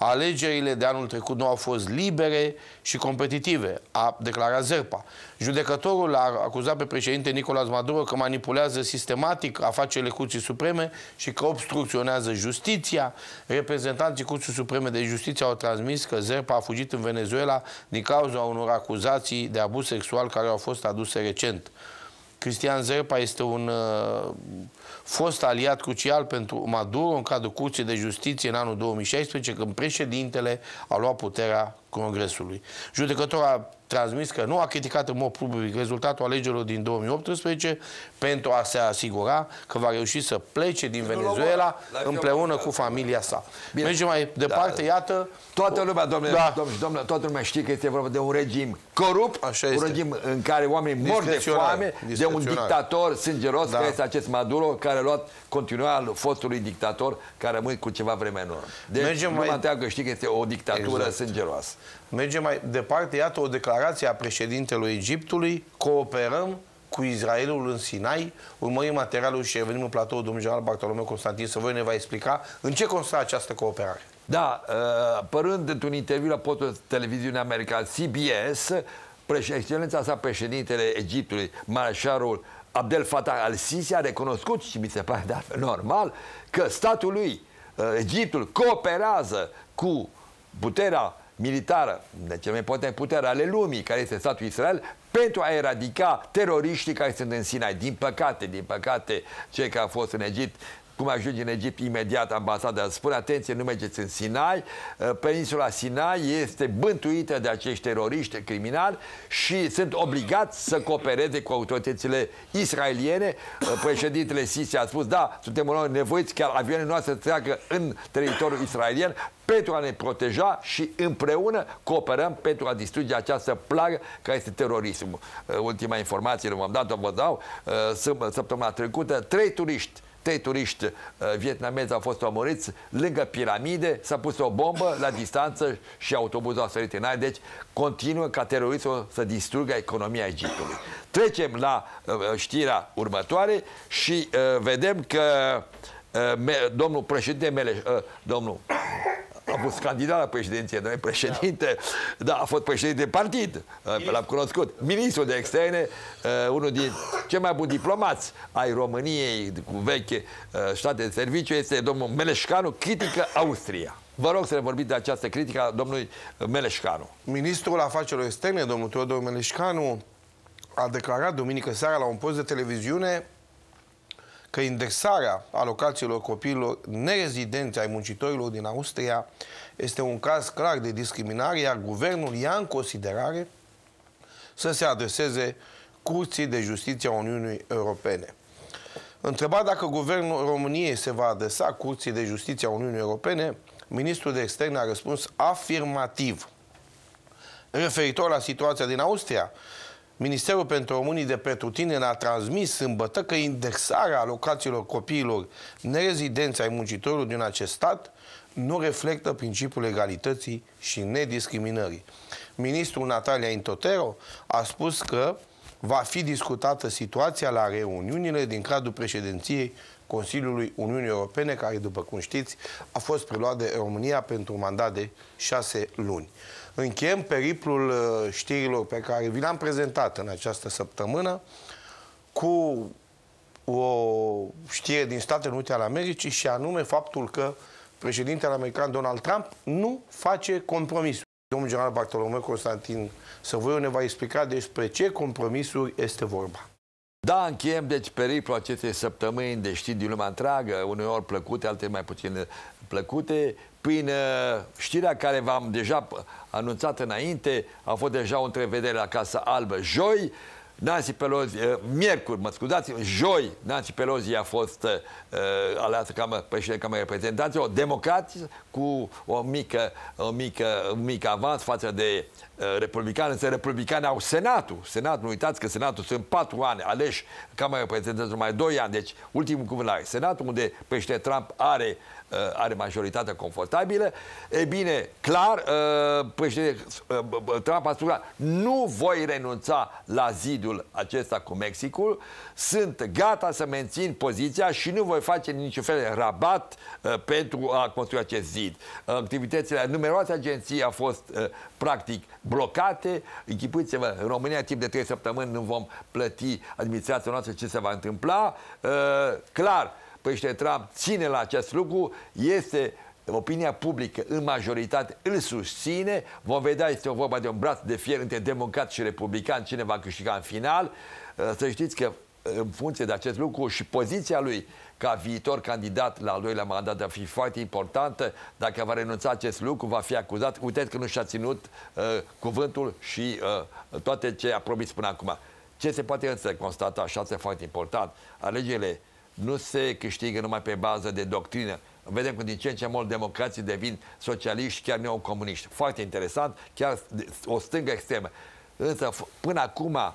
Alegerile de anul trecut nu au fost libere și competitive, a declarat Zerpa. Judecătorul a acuzat pe președinte Nicolas Maduro că manipulează sistematic afacerile Curții Supreme și că obstrucționează justiția. Reprezentanții Curții Supreme de Justiție au transmis că Zerpa a fugit în Venezuela din cauza unor acuzații de abuz sexual care au fost aduse recent. Cristian Zerpa este un uh, fost aliat crucial pentru Maduro în cadrul Curții de Justiție în anul 2016, când președintele a luat puterea Congresului. a transmis că nu a criticat în mod public rezultatul alegerilor din 2018 pentru a se asigura că va reuși să plece din Venezuela împreună cu familia sa. Bine. Mergem mai da. departe, da. iată... Toată lumea, domnule, da. domnule, domnule, toată lumea știe că este vorba de un regim corupt, Așa este. un regim în care oamenii mor de foame, de un dictator sângeros, da. care este acest Maduro, care a luat continuarea al fostului dictator, care rămâne cu ceva vreme în urmă. Deci, Mergem mai... lumea mai... că știi că este o dictatură exact. sângeroasă. Mergem mai departe, iată o declarație a președintelui Egiptului, cooperăm cu Israelul în Sinai, urmărim materialul și revenim în platou domnul general Bartolomeu Constantin să voi ne va explica în ce constă această cooperare. Da, uh, părând într-un interviu la potul televiziunii americană CBS, excelența sa președintele Egiptului, marșarul Abdel Fattah al-Sisi a recunoscut, și mi se pare de da, normal, că statul lui, uh, Egiptul, cooperează cu puterea militară, de cele mai potente putere ale lumii, care este statul Israel, pentru a eradica teroriștii care sunt în Sinai. Din păcate, din păcate, cei care au fost în Egipt cum ajungi în Egipt, imediat ambasada spune, atenție, nu mergeți în Sinai, ă, peninsula Sinai este bântuită de acești teroriști criminali și sunt obligați să coopereze cu autoritățile israeliene. Ă, președintele Sisi a spus, da, suntem noi nevoiți chiar avioane noastre să treacă în teritoriul israelian pentru a ne proteja și împreună cooperăm pentru a distruge această plagă care este terorismul. Ă, ultima informație, v-am dat-o, vă dau, săptămâna trecută, trei turiști trei turiști uh, vietnamezi au fost omorâți lângă piramide, s-a pus o bombă la distanță și autobuzul a sărit în aer. Deci continuă ca terorismul să distrugă economia Egiptului. Trecem la uh, uh știrea următoare și uh, vedem că uh, me, domnul președinte Meleș, uh, domnul a fost candidat la președinție, nu președinte, da. da, a fost președinte de partid, ă, l-am cunoscut. Ministru de externe, ă, unul din cei mai buni diplomați ai României cu veche ă, state de serviciu, este domnul Meleșcanu, critică Austria. Vă rog să ne vorbiți de această critică a domnului Meleșcanu. Ministrul afacerilor externe, domnul Teodor Meleșcanu, a declarat duminică seara la un post de televiziune că indexarea alocațiilor copiilor nerezidenți ai muncitorilor din Austria este un caz clar de discriminare, iar guvernul ia în considerare să se adreseze Curții de Justiție a Uniunii Europene. Întrebat dacă guvernul României se va adresa Curții de Justiție a Uniunii Europene, ministrul de externe a răspuns afirmativ. Referitor la situația din Austria, Ministerul pentru Românii de Pretutinen a transmis sâmbătă că indexarea alocațiilor copiilor nerezidenți ai muncitorilor din acest stat nu reflectă principiul egalității și nediscriminării. Ministrul Natalia Intotero a spus că va fi discutată situația la reuniunile din cadrul președinției Consiliului Uniunii Europene, care, după cum știți, a fost preluat de România pentru un mandat de șase luni. Încheiem periplul uh, știrilor pe care vi l-am prezentat în această săptămână cu o știre din Statele Unite ale Americii și anume faptul că președintele american Donald Trump nu face compromisuri. Domnul general Bartolomeu Constantin Săvoiu ne va explica despre ce compromisuri este vorba. Da, încheiem deci periplul acestei săptămâni de știri din lumea întreagă, uneori plăcute, alte mai puțin plăcute prin uh, știrea care v-am deja anunțat înainte, a fost deja o întrevedere la Casa Albă joi, Nancy Pelosi, uh, miercuri, mă scuzați, joi, Nancy Pelosi a fost uh, uh aleasă ca președinte reprezentanță, o democrație cu o mică, o mică, un mic avans față de Eh, republicane, însă republicane au Senatul. Senatul, nu uitați că Senatul sunt patru ani aleși, Camera Reprezentanților mai doi ani, deci ultimul cuvânt are Senatul, unde pește Trump are, eh, are majoritatea confortabilă. E bine, clar, eh, președinte Trump a spus, nu voi renunța la zidul acesta cu Mexicul, sunt gata să mențin poziția și nu voi face niciun fel de rabat pentru a construi acest zid. Activitățile, numeroase agenții au fost practic blocate. Închipuiți-vă, în România timp de 3 săptămâni nu vom plăti administrația noastră ce se va întâmpla. Uh, clar, președinte Trump ține la acest lucru, este opinia publică în majoritate îl susține, vom vedea, este o vorba de un braț de fier între democrat și republican, cine va câștiga în final. Uh, să știți că în funcție de acest lucru și poziția lui ca viitor candidat la al doilea mandat va fi foarte importantă. Dacă va renunța acest lucru, va fi acuzat. Uitați că nu și-a ținut uh, cuvântul și uh, toate ce a promis până acum. Ce se poate însă constata, așa este foarte important, alegerile nu se câștigă numai pe bază de doctrină. Vedem că din ce în ce mult democrații devin socialiști, chiar neocomuniști. Foarte interesant, chiar o stângă extremă. Însă, până acum,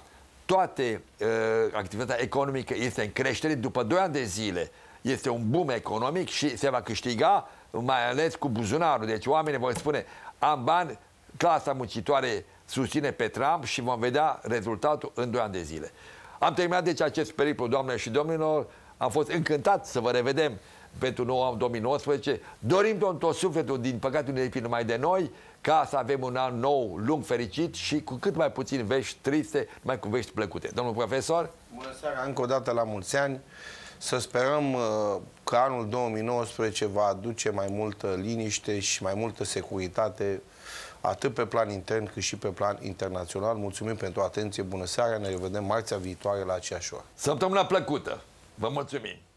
toate uh, activitatea economică este în creștere, după 2 ani de zile este un boom economic și se va câștiga mai ales cu buzunarul. Deci oamenii vor spune, am bani, clasa muncitoare susține pe Trump și vom vedea rezultatul în 2 ani de zile. Am terminat deci acest periplu, doamne și domnilor. Am fost încântat să vă revedem pentru 9 2019. Dorim tot, sufletul, din păcate nu depinde numai de noi, ca să avem un an nou, lung, fericit și cu cât mai puțin vești triste, mai cu vești plăcute. Domnul profesor? Bună seara, încă o dată la mulți ani. Să sperăm uh, că anul 2019 va aduce mai multă liniște și mai multă securitate atât pe plan intern cât și pe plan internațional. Mulțumim pentru atenție, bună seara, ne revedem marțea viitoare la aceeași oră. Săptămâna plăcută! Vă mulțumim!